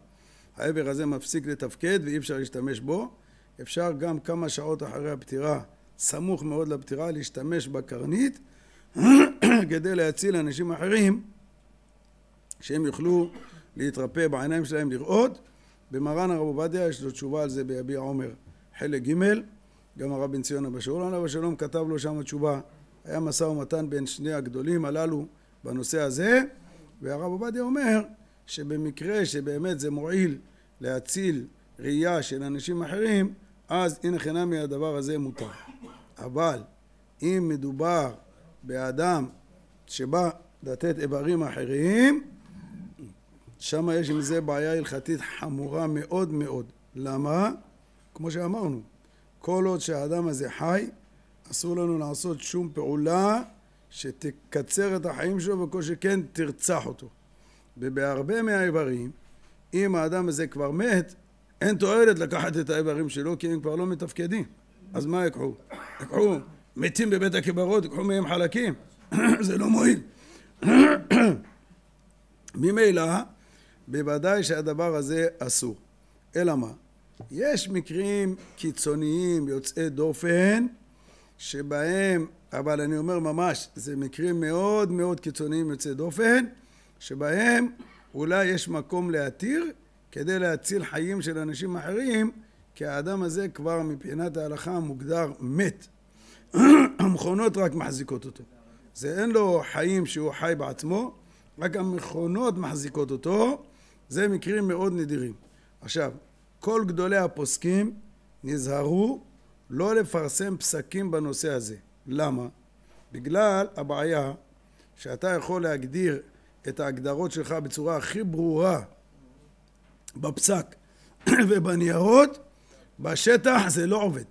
העבר הזה מפסיק לתפקד ואי אפשר להשתמש בו. אפשר גם כמה שעות אחרי הפטירה, סמוך מאוד לפטירה, להשתמש בקרנית כדי להציל אנשים אחרים שהם יוכלו להתרפא בעיניים שלהם לראות. במרן הרב עובדיה יש לו תשובה על זה ביביע עומר חלק ג', גם הרב בן ציון אבא שאול אבא שלום כתב לו שם תשובה. היה משא ומתן בין שני הגדולים הללו בנושא הזה, והרב עובדיה אומר שבמקרה שבאמת זה מועיל להציל ראייה של אנשים אחרים, אז הנה חינמי הדבר הזה מותר. אבל אם מדובר באדם שבא לתת איברים אחרים, שם יש עם זה בעיה הלכתית חמורה מאוד מאוד. למה? כמו שאמרנו, כל עוד שהאדם הזה חי, אסור לנו לעשות שום פעולה שתקצר את החיים שלו וכל שכן תרצח אותו. ובהרבה מהאיברים, אם האדם הזה כבר מת, אין תועלת לקחת את האיברים שלו כי הם כבר לא מתפקדים. אז מה יקחו? יקחו מתים בבית הקברות, יקחו מהם חלקים. זה לא מועיל. ממילא בוודאי שהדבר הזה אסור. אלא מה? יש מקרים קיצוניים יוצאי דופן שבהם, אבל אני אומר ממש, זה מקרים מאוד מאוד קיצוניים יוצאי דופן, שבהם אולי יש מקום להתיר כדי להציל חיים של אנשים אחרים, כי האדם הזה כבר מבחינת ההלכה מוגדר מת. המכונות רק מחזיקות אותו. זה אין לו חיים שהוא חי בעצמו, רק המכונות מחזיקות אותו, זה מקרים מאוד נדירים. עכשיו, כל גדולי הפוסקים נזהרו לא לפרסם פסקים בנושא הזה. למה? בגלל הבעיה שאתה יכול להגדיר את ההגדרות שלך בצורה הכי ברורה בפסק ובניירות, בשטח זה לא עובד.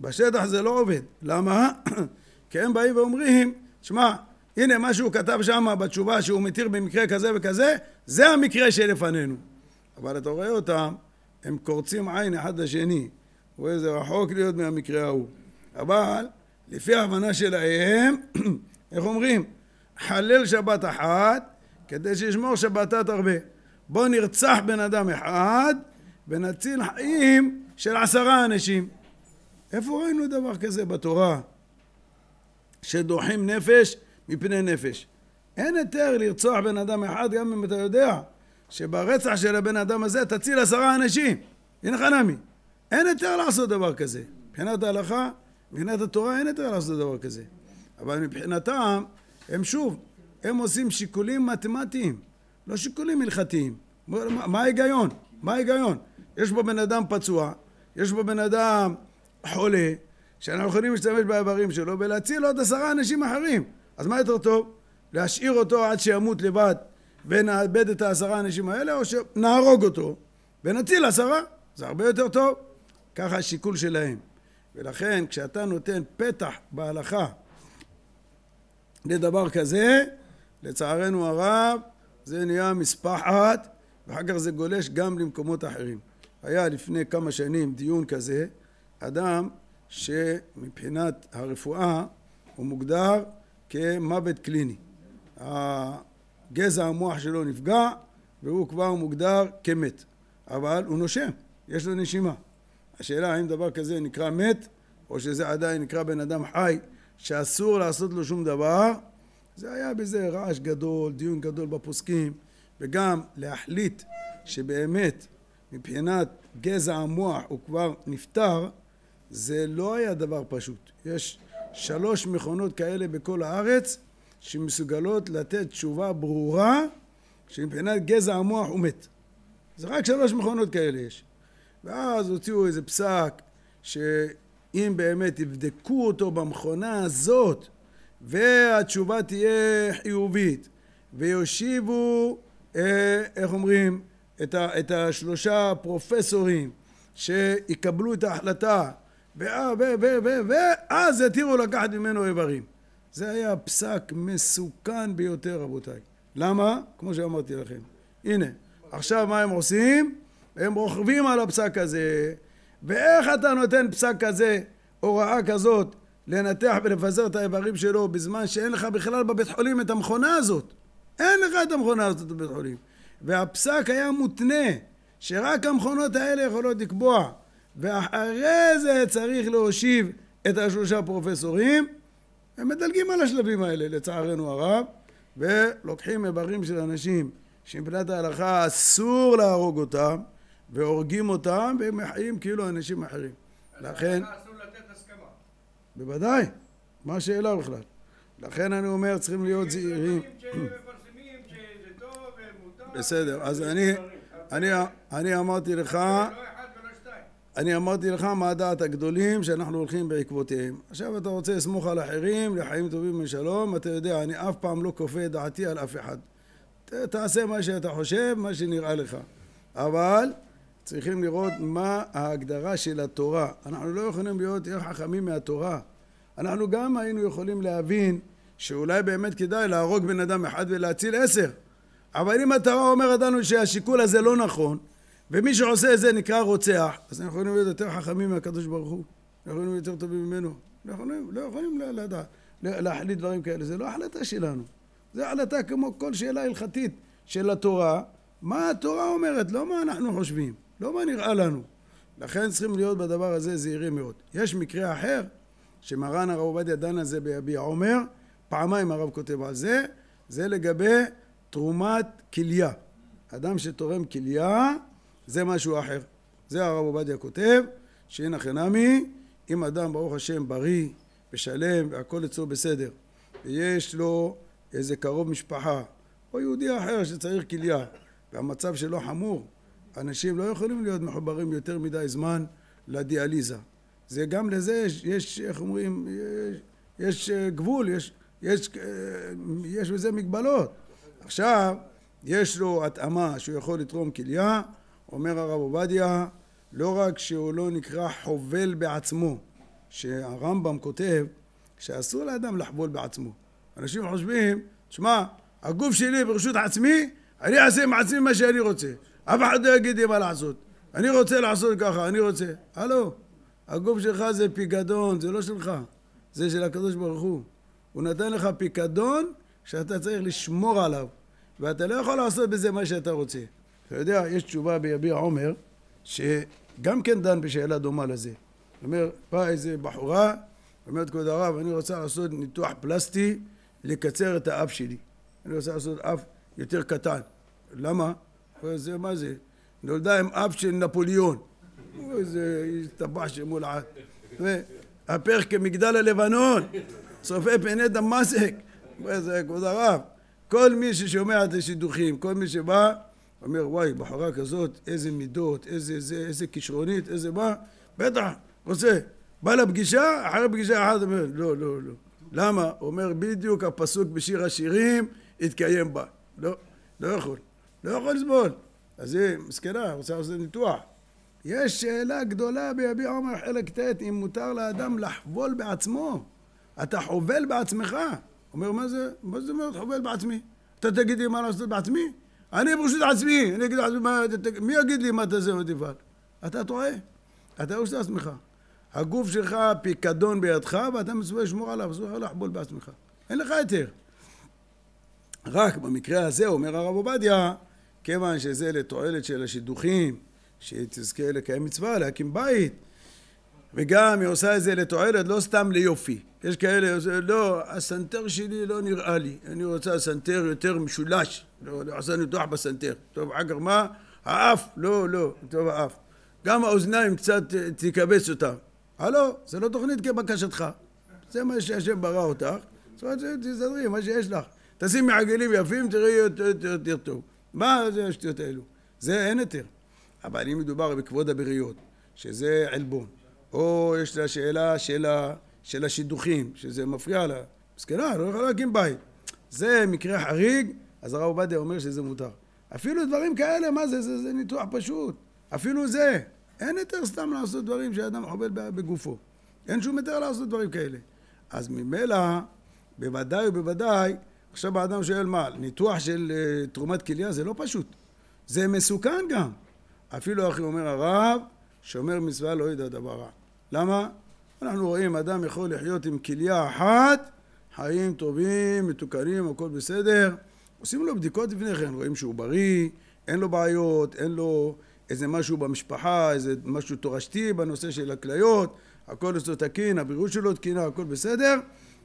בשטח זה לא עובד. למה? כי הם באים ואומרים, שמע, הנה מה שהוא כתב שם בתשובה שהוא מתיר במקרה כזה וכזה, זה המקרה שלפנינו. אבל אתה רואה אותם, הם קורצים עין אחד לשני. רואה זה רחוק להיות מהמקרה ההוא. אבל לפי ההבנה שלהם, איך אומרים? חלל שבת אחת כדי שישמור שבתת הרבה. בוא נרצח בן אדם אחד ונציל חיים של עשרה אנשים. איפה ראינו דבר כזה בתורה? שדוחים נפש מפני נפש. אין היתר לרצוח בן אדם אחד גם אם אתה יודע שברצח של הבן אדם הזה תציל עשרה אנשים. הנה חנמי. אין היתר לעשות דבר כזה. מבחינת ההלכה, מבחינת התורה אין היתר לעשות דבר כזה. אבל מבחינתם, הם שוב, הם עושים שיקולים מתמטיים, לא שיקולים הלכתיים. מה, מה ההיגיון? מה ההיגיון? יש בו בן אדם פצוע, יש בו בן אדם חולה, שאנחנו יכולים להשתמש באיברים שלו ולהציל עוד עשרה אנשים אחרים. אז מה יותר טוב? להשאיר אותו עד שימות לבד ונאבד את העשרה האנשים האלה, או שנהרוג אותו ונציל עשרה, זה הרבה יותר טוב. ככה השיקול שלהם. ולכן כשאתה נותן פתח בהלכה לדבר כזה, לצערנו הרב, זה נהיה מספחת, ואחר כך זה גולש גם למקומות אחרים. היה לפני כמה שנים דיון כזה, אדם שמבחינת הרפואה הוא מוגדר כמוות קליני. גזע המוח שלו נפגע והוא כבר מוגדר כמת, אבל הוא נושם, יש לו נשימה. השאלה האם דבר כזה נקרא מת, או שזה עדיין נקרא בן אדם חי, שאסור לעשות לו שום דבר, זה היה בזה רעש גדול, דיון גדול בפוסקים, וגם להחליט שבאמת מבחינת גזע המוח הוא כבר נפטר, זה לא היה דבר פשוט. יש שלוש מכונות כאלה בכל הארץ שמסוגלות לתת תשובה ברורה שמבחינת גזע המוח הוא מת. זה רק שלוש מכונות כאלה יש. ואז הוציאו איזה פסק שאם באמת יבדקו אותו במכונה הזאת והתשובה תהיה חיובית ויושיבו, אה, איך אומרים, את, ה, את השלושה פרופסורים שיקבלו את ההחלטה ואז התירו לקחת ממנו איברים. זה היה פסק מסוכן ביותר, רבותיי. למה? כמו שאמרתי לכם. הנה, עכשיו מה הם עושים? הם רוכבים על הפסק הזה, ואיך אתה נותן פסק כזה, הוראה כזאת, לנתח ולפזר את האיברים שלו בזמן שאין לך בכלל בבית חולים את המכונה הזאת? אין לך את המכונה הזאת בבית חולים. והפסק היה מותנה, שרק המכונות האלה יכולות לקבוע ואחרי זה צריך להושיב את השלושה פרופסורים, הם מדלגים על השלבים האלה לצערנו הרב, ולוקחים איברים של אנשים שמבחינת ההלכה אסור להרוג אותם, והורגים אותם והם מחיים כאילו אנשים אחרים. לכן... בוודאי, מה השאלה בכלל? לכן אני אומר צריכים להיות זהירים. בסדר, אז אני אמרתי לך אני אמרתי לך מה דעת הגדולים שאנחנו הולכים בעקבותיהם. עכשיו אתה רוצה לסמוך על אחרים לחיים טובים ושלום, אתה יודע, אני אף פעם לא כופה את דעתי על אף אחד. ת, תעשה מה שאתה חושב, מה שנראה לך. אבל צריכים לראות מה ההגדרה של התורה. אנחנו לא יכולים להיות יותר חכמים מהתורה. אנחנו גם היינו יכולים להבין שאולי באמת כדאי להרוג בן אדם אחד ולהציל עשר. אבל אם אתה אומר לנו שהשיקול הזה לא נכון, ומי שעושה את זה נקרא רוצח, אז אנחנו יכולים להיות יותר חכמים מהקדוש ברוך הוא, אנחנו יכולים להיות יותר טובים ממנו, אנחנו לא יכולים לא לדעת, להחליט דברים כאלה, זה לא החלטה שלנו, זה החלטה כמו כל שאלה הלכתית של התורה, מה התורה אומרת, לא מה אנחנו חושבים, לא מה נראה לנו. לכן צריכים להיות בדבר הזה זהירים מאוד. יש מקרה אחר, שמרן הרב עובדיה דן על זה ביביע עומר, פעמיים הרב כותב על זה, זה לגבי תרומת כליה. אדם שתורם כליה, זה משהו אחר. זה הרב עובדיה כותב, שאין הכי נמי, אם אדם ברוך השם בריא ושלם והכל אצלו בסדר, ויש לו איזה קרוב משפחה, או יהודי אחר שצריך כליה, והמצב שלו חמור, אנשים לא יכולים להיות מחוברים יותר מדי זמן לדיאליזה. זה גם לזה יש, יש איך אומרים, יש, יש אה, גבול, יש, יש, אה, יש בזה מגבלות. עכשיו, יש לו התאמה שהוא יכול לתרום כליה, אומר הרב עובדיה, לא רק שהוא לא נקרא חובל בעצמו, שהרמב"ם כותב שאסור לאדם לחבול בעצמו. אנשים חושבים, שמע, הגוף שלי ברשות עצמי, אני אעשה עם עצמי מה שאני רוצה. אף אחד לא יגיד לי מה לעשות. אני רוצה לעשות ככה, אני רוצה. הלו, הגוף שלך זה פיקדון, זה לא שלך, זה של הקדוש ברוך הוא. הוא נתן לך פיקדון שאתה צריך לשמור עליו, ואתה לא יכול לעשות בזה מה שאתה רוצה. אתה יודע, יש תשובה ביביע עומר, שגם כן דן בשאלה דומה לזה. הוא אומר, בא איזה בחורה, אומרת כבוד הרב, אני רוצה לעשות ניתוח פלסטי, לקצר את האף שלי. אני רוצה לעשות אף יותר קטן. למה? זה מה זה? נולדה עם אף של נפוליאון. איזה הסתבח שמול עד. הפך כמגדל הלבנון, צופה פני דמאסק. כבוד הרב, כל מי ששומע את השידוכים, כל מי שבא אומר וואי בחורה כזאת איזה מידות איזה איזה, איזה כישרונית איזה מה בטח רוצה בא לפגישה אחרי פגישה אחת אומר לא לא לא למה? אומר בדיוק הפסוק בשיר השירים התקיים בה לא לא יכול לא יכול לסבול אז היא מסכנה רוצה לעשות ניתוח יש שאלה גדולה ביבי עומר חלק ט' אם מותר לאדם לחבול בעצמו אתה חובל בעצמך אומר מה זה מה זה אומר חובל בעצמי אתה תגיד לי מה לעשות בעצמי אני ברשות עצמי, אני אגיד לעצמי, מי יגיד לי מה אתה זה ותפעל? אתה טועה, אתה ברשות עצמך. הגוף שלך פיקדון בידך ואתה מצווה לשמור עליו, אסור לך לחבול בעצמך. אין לך היתר. רק במקרה הזה, אומר הרב עובדיה, כיוון שזה לתועלת של השידוכים, שתזכה לקיים מצווה, להקים בית, וגם היא עושה את זה לתועלת, לא סתם ליופי. יש כאלה, לא, הסנטר שלי לא נראה לי, אני רוצה סנטר יותר משולש, לא, לא עושה ניתוח בסנטר. טוב, אחר מה? האף, לא, לא, טוב האף. גם האוזניים קצת אה, תכבס אותם. הלו, זה לא תוכנית כבקשתך. זה מה שהשם ברא אותך, זאת אומרת, תסתדרי, מה שיש לך. תשים מעגלים יפים, תראי יותר טוב. מה זה השטויות האלו? זה אין יותר. אבל אם מדובר בכבוד הבריות, שזה עלבון, או יש לה שאלה של, ה, של השידוכים, שזה מפריע לה, מסכנה, לא יכולה להקים בית. זה מקרה חריג, אז הרב עובדיה אומר שזה מותר. אפילו דברים כאלה, מה זה? זה, זה ניתוח פשוט. אפילו זה. אין היתר סתם לעשות דברים שאדם חובד בגופו. אין שום היתר לעשות דברים כאלה. אז ממילא, בוודאי ובוודאי, עכשיו האדם שואל מה, ניתוח של uh, תרומת כליה זה לא פשוט. זה מסוכן גם. אפילו אחי אומר הרב, שומר מצווה לא ידע דבר רע. למה? אנחנו רואים אדם יכול לחיות עם כליה אחת, חיים טובים, מתוקנים, הכל בסדר. עושים לו בדיקות לפני כן, רואים שהוא בריא, אין לו בעיות, אין לו איזה משהו במשפחה, איזה משהו תורשתי בנושא של הכליות, הכל אצלו תקין, הבריאות שלו תקינה, הכל בסדר.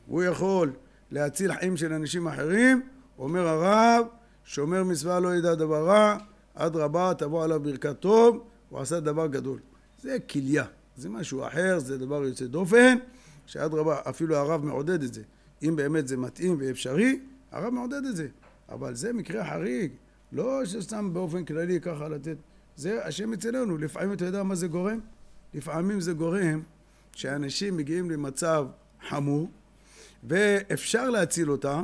הוא יכול להציל חיים של אנשים אחרים, אומר הרב, שומר מצווה לא ידע דבר רע, אדרבה תבוא עליו ברכת טוב, הוא עשה דבר גדול. זה כליה. זה משהו אחר, זה דבר יוצא דופן, שאדרבה, אפילו הרב מעודד את זה. אם באמת זה מתאים ואפשרי, הרב מעודד את זה. אבל זה מקרה חריג, לא שסתם באופן כללי ככה לתת. זה השם אצלנו. לפעמים אתה יודע מה זה גורם? לפעמים זה גורם שאנשים מגיעים למצב חמור, ואפשר להציל אותם,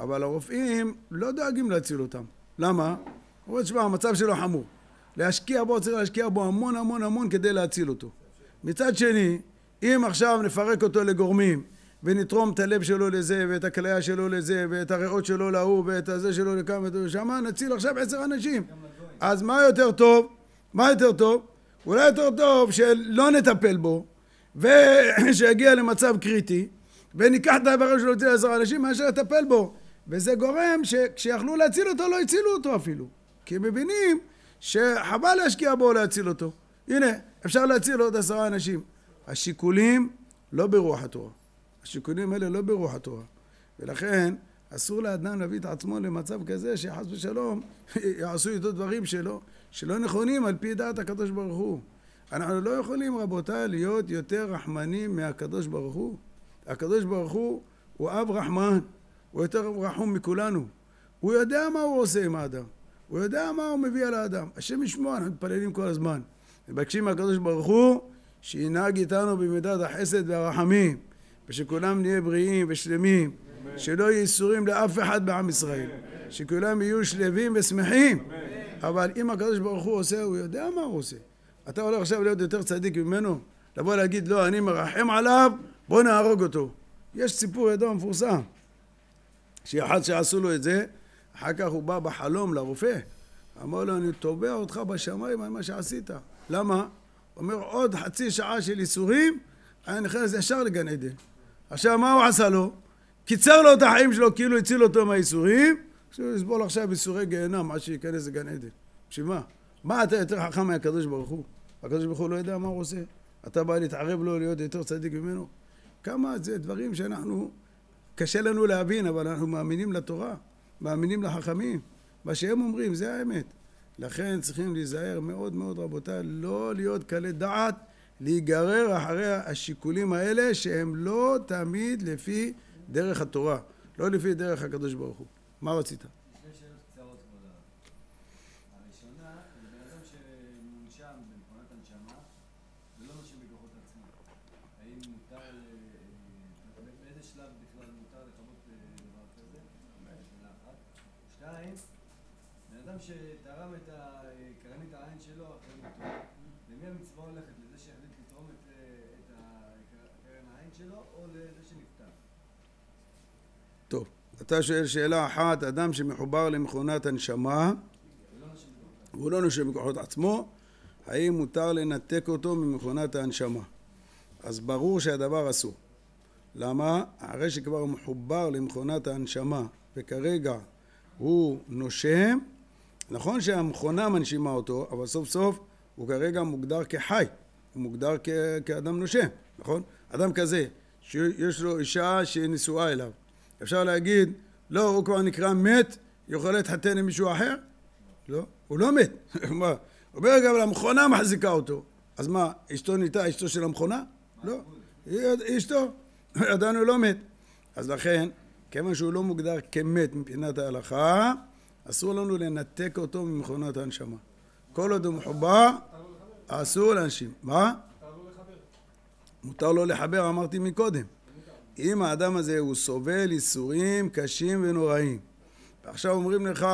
אבל הרופאים לא דואגים להציל אותם. למה? הוא אומר, תשמע, המצב שלו חמור. להשקיע בו, צריך להשקיע בו המון המון המון כדי להציל אותו. מצד שני, אם עכשיו נפרק אותו לגורמים ונתרום את הלב שלו לזה ואת הכליה שלו לזה ואת הריאות שלו להוא ואת הזה שלו לכאן שמה, נציל עכשיו עשר אנשים. אז מה יותר טוב? מה יותר טוב? אולי יותר טוב שלא נטפל בו ושיגיע למצב קריטי וניקח את האיברים שלו להוציא עשר אנשים מאשר לטפל בו וזה גורם שכשיכלו להציל אותו לא הצילו אותו אפילו כי הם מבינים שחבל להשקיע בו להציל אותו הנה אפשר להציל עוד עשרה אנשים. השיקולים לא ברוח התורה. השיקולים האלה לא ברוח התורה. ולכן אסור לאדם להביא את עצמו למצב כזה שחס ושלום יעשו איתו דברים שלא, שלא נכונים על פי דעת הקדוש ברוך הוא. אנחנו לא יכולים רבותיי להיות יותר רחמנים מהקדוש ברוך הוא. הקדוש ברוך הוא הוא אב רחמן, הוא יותר רחום מכולנו. הוא יודע מה הוא עושה עם האדם, הוא יודע מה הוא מביא על האדם. השם ישמור, אנחנו מתפללים כל הזמן. מבקשים מהקדוש ברוך הוא שינהג איתנו במידת החסד והרחמים ושכולם נהיה בריאים ושלמים Amen. שלא יהיו איסורים לאף אחד בעם ישראל Amen. שכולם יהיו שלווים ושמחים Amen. אבל אם הקדוש ברוך הוא עושה הוא יודע מה הוא עושה אתה הולך עכשיו להיות יותר צדיק ממנו לבוא להגיד לא אני מרחם עליו בוא נהרוג אותו יש סיפור ידוע מפורסם שאחד שעשו לו את זה אחר כך הוא בא בחלום לרופא אמר לו אני תובע אותך בשמיים על מה שעשית למה? הוא אומר עוד חצי שעה של ייסורים, היה נכנס ישר לגן עדן. עכשיו מה הוא עשה לו? קיצר לו את החיים שלו כאילו הציל אותו מהייסורים, שהוא יסבול עכשיו ייסורי גיהנם עד שייכנס לגן עדן. בשביל מה? מה אתה יותר חכם מהקדוש ברוך הוא? הקדוש ברוך הוא לא יודע מה הוא עושה. אתה בא להתערב לו להיות יותר צדיק ממנו? כמה זה דברים שאנחנו, קשה לנו להבין, אבל אנחנו מאמינים לתורה, מאמינים לחכמים. מה שהם אומרים זה האמת. לכן צריכים להיזהר מאוד מאוד רבותיי, לא להיות קלי דעת, להיגרר אחרי השיקולים האלה שהם לא תמיד לפי דרך התורה, לא לפי דרך הקדוש ברוך הוא. מה רצית? אה, אה, שתיים, אדם שתרם את קרנית העין שלו, אחרי למי המצווה הולכת? לזה שהחליט לתרום את אה, קרן העין שלו, או לזה שנפטר? טוב, אתה שואל שאלה אחת, אדם שמחובר למכונת הנשמה, הוא לא נושב לא בכוחות עצמו, האם מותר לנתק אותו ממכונת ההנשמה? אז ברור שהדבר אסור. למה? אחרי שכבר מחובר למכונת ההנשמה וכרגע הוא נושם, נכון שהמכונה מנשימה אותו, אבל סוף סוף הוא כרגע מוגדר כחי, הוא מוגדר כ- כאדם נושם, נכון? אדם כזה, שיש לו אישה שנשואה אליו, אפשר להגיד, לא, הוא כבר נקרא מת, יכול להתחתן עם מישהו אחר? לא, הוא לא מת. מה? הוא אומר, אבל המכונה מחזיקה אותו. אז מה, אשתו נהייתה אשתו של המכונה? לא. היא אשתו. עדיין הוא לא מת. אז לכן, כיוון שהוא לא מוגדר כמת מבחינת ההלכה, אסור לנו לנתק אותו ממכונת הנשמה. כל עוד הוא מחובר, אסור לאנשים. מה? מותר לו לחבר, אמרתי מקודם. אם האדם הזה הוא סובל ייסורים קשים ונוראים, ועכשיו אומרים לך,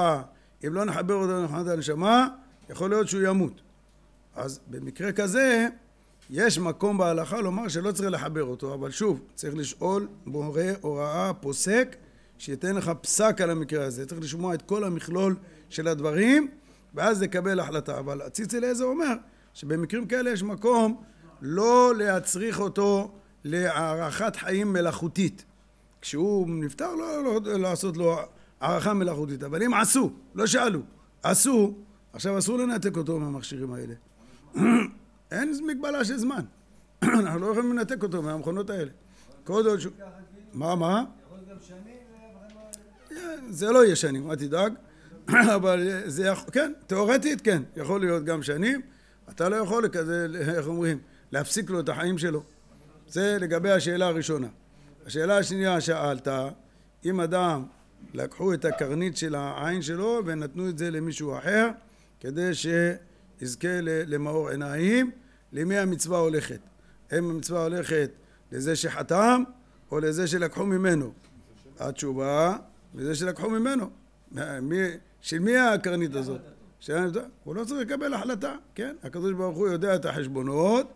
אם לא נחבר אותו למכונת הנשמה, יכול להיות שהוא ימות. אז במקרה כזה, יש מקום בהלכה לומר שלא צריך לחבר אותו, אבל שוב, צריך לשאול בורא הוראה פוסק שייתן לך פסק על המקרה הזה. צריך לשמוע את כל המכלול של הדברים, ואז לקבל החלטה. אבל הציץ אליעזר אומר שבמקרים כאלה יש מקום לא להצריך אותו להערכת חיים מלאכותית. כשהוא נפטר, לא, לא, לא לעשות לו הערכה מלאכותית. אבל אם עשו, לא שאלו, עשו, עכשיו אסור לנתק אותו מהמכשירים האלה. אין מגבלה של זמן. אנחנו לא יכולים לנתק אותו מהמכונות האלה. כל עוד שהוא... מה, מה? יכול להיות גם שנים. זה לא יהיה שנים, אל תדאג. אבל זה יכול, כן, תיאורטית כן, יכול להיות גם שנים. אתה לא יכול כזה, איך אומרים, להפסיק לו את החיים שלו. זה לגבי השאלה הראשונה. השאלה השנייה שאלת, אם אדם לקחו את הקרנית של העין שלו ונתנו את זה למישהו אחר כדי שיזכה למאור עיניים, למי המצווה הולכת? האם המצווה הולכת לזה שחתם או לזה שלקחו ממנו? התשובה מזה שלקחו ממנו. מי, של מי הקרנית הזאת? הוא לא צריך לקבל החלטה, כן? הקדוש ברוך הוא יודע את החשבונות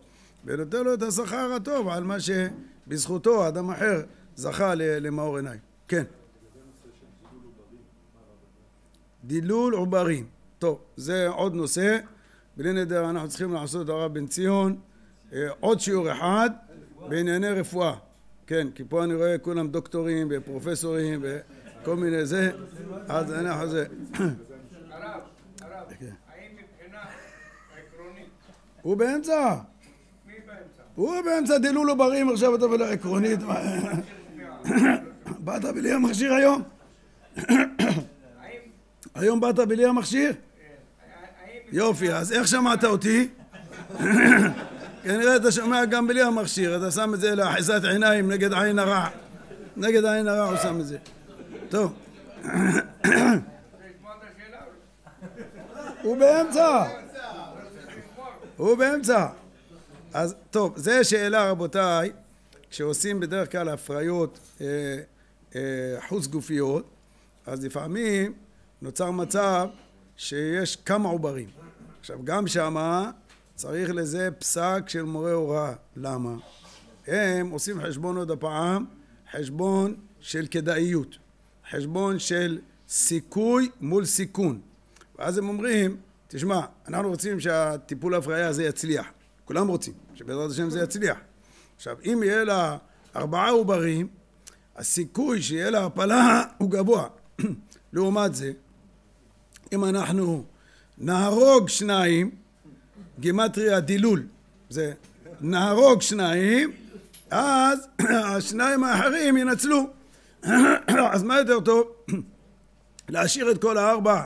ונותן לו את השכר הטוב על מה שבזכותו אדם אחר זכה למאור עיניים. כן. דילול עוברים. טוב, זה עוד נושא. בלי נדר אנחנו צריכים לעשות הרב בן ציון אה, עוד שיעור אחד בענייני רפואה. כן, כי פה אני רואה כולם דוקטורים ופרופסורים ו... כל מיני זה, אז אני חוזר. הרב, הרב, האם מבחינה עקרונית? הוא באמצע. מי באמצע? הוא באמצע דילול עוברים לא עכשיו אתה אומר עקרונית. באת בלי המכשיר היום? היום באת בלי המכשיר? יופי, אז איך שמעת אותי? כנראה אתה שומע גם בלי המכשיר, אתה שם את זה לאחיזת עיניים נגד עין הרע. נגד עין הרע הוא שם את זה. טוב. הוא באמצע. הוא באמצע. אז טוב, זו שאלה רבותיי, כשעושים בדרך כלל הפריות אה, אה, חוץ גופיות, אז לפעמים נוצר מצב שיש כמה עוברים. עכשיו גם שמה צריך לזה פסק של מורה הוראה. למה? הם עושים חשבון עוד הפעם, חשבון של כדאיות. חשבון של סיכוי מול סיכון. ואז הם אומרים, תשמע, אנחנו רוצים שהטיפול ההפריה הזה יצליח. כולם רוצים, שבעזרת השם זה יצליח. עכשיו, אם יהיה לה ארבעה עוברים, הסיכוי שיהיה לה הפלה הוא גבוה. לעומת זה, אם אנחנו נהרוג שניים, גימטריה דילול, זה נהרוג שניים, אז השניים האחרים ינצלו. אז מה יותר טוב? להשאיר את כל הארבע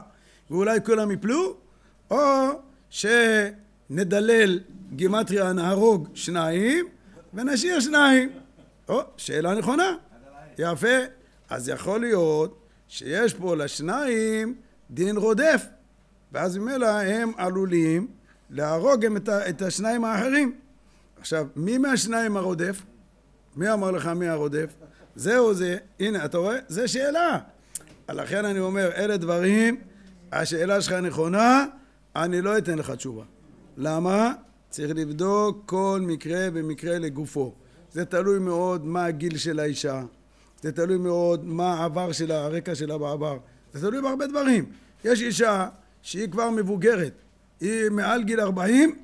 ואולי כולם יפלו, או שנדלל גימטריה נהרוג שניים ונשאיר שניים. או, שאלה נכונה. יפה. אז יכול להיות שיש פה לשניים דין רודף, ואז ממילא הם עלולים להרוג גם את, את השניים האחרים. עכשיו, מי מהשניים הרודף? מי אמר לך מי הרודף? זהו זה, הנה, אתה רואה? זה שאלה. לכן אני אומר, אלה דברים, השאלה שלך נכונה, אני לא אתן לך תשובה. למה? צריך לבדוק כל מקרה ומקרה לגופו. זה תלוי מאוד מה הגיל של האישה, זה תלוי מאוד מה העבר שלה, הרקע שלה בעבר, זה תלוי בהרבה דברים. יש אישה שהיא כבר מבוגרת, היא מעל גיל 40,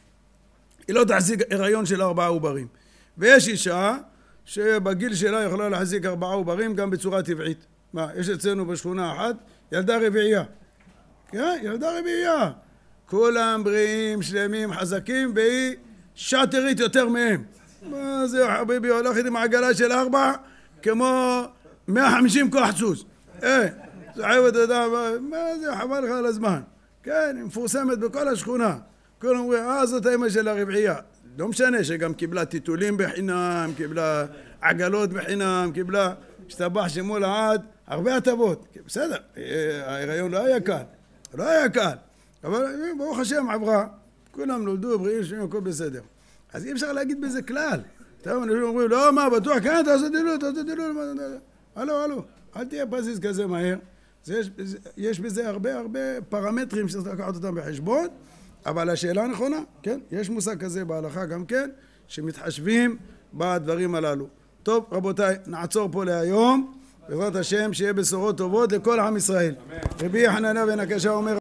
היא לא תעסיק הריון של ארבעה עוברים. ויש אישה שבגיל שלה יכולה להחזיק ארבעה עוברים גם בצורה טבעית. מה, יש אצלנו בשכונה אחת ילדה רביעייה. כן, ילדה רביעייה. כולם בריאים, שלמים, חזקים, והיא שאטרית יותר מהם. מה זה, חביבי, הולכת עם עגלה של ארבע כמו 150 כוח סוס. אה, סוחבת יודע, מה זה, חבל לך על הזמן. כן, היא מפורסמת בכל השכונה. כולם אומרים, אה, זאת האמא של הרביעייה. לא משנה שגם קיבלה טיטולים בחינם, קיבלה עגלות בחינם, קיבלה השתבח שמו לעד, הרבה הטבות. בסדר, ההיריון לא היה קל, לא היה קל. אבל ברוך השם עברה, כולם נולדו בריאים, שומעים, הכל בסדר. אז אי אפשר להגיד בזה כלל. טוב, אנשים אומרים, לא, מה, בטוח, כן, תעשה דילול, תעשה דילול, מה, הלו, הלו, אל תהיה פזיז כזה מהר. יש בזה הרבה הרבה פרמטרים שצריך לקחת אותם בחשבון. אבל השאלה נכונה, כן, יש מושג כזה בהלכה גם כן, שמתחשבים בדברים הללו. טוב, רבותיי, נעצור פה להיום. בעזרת השם, שיהיה בשורות טובות לכל עם ישראל. רבי יחננה בן הקשה אומר...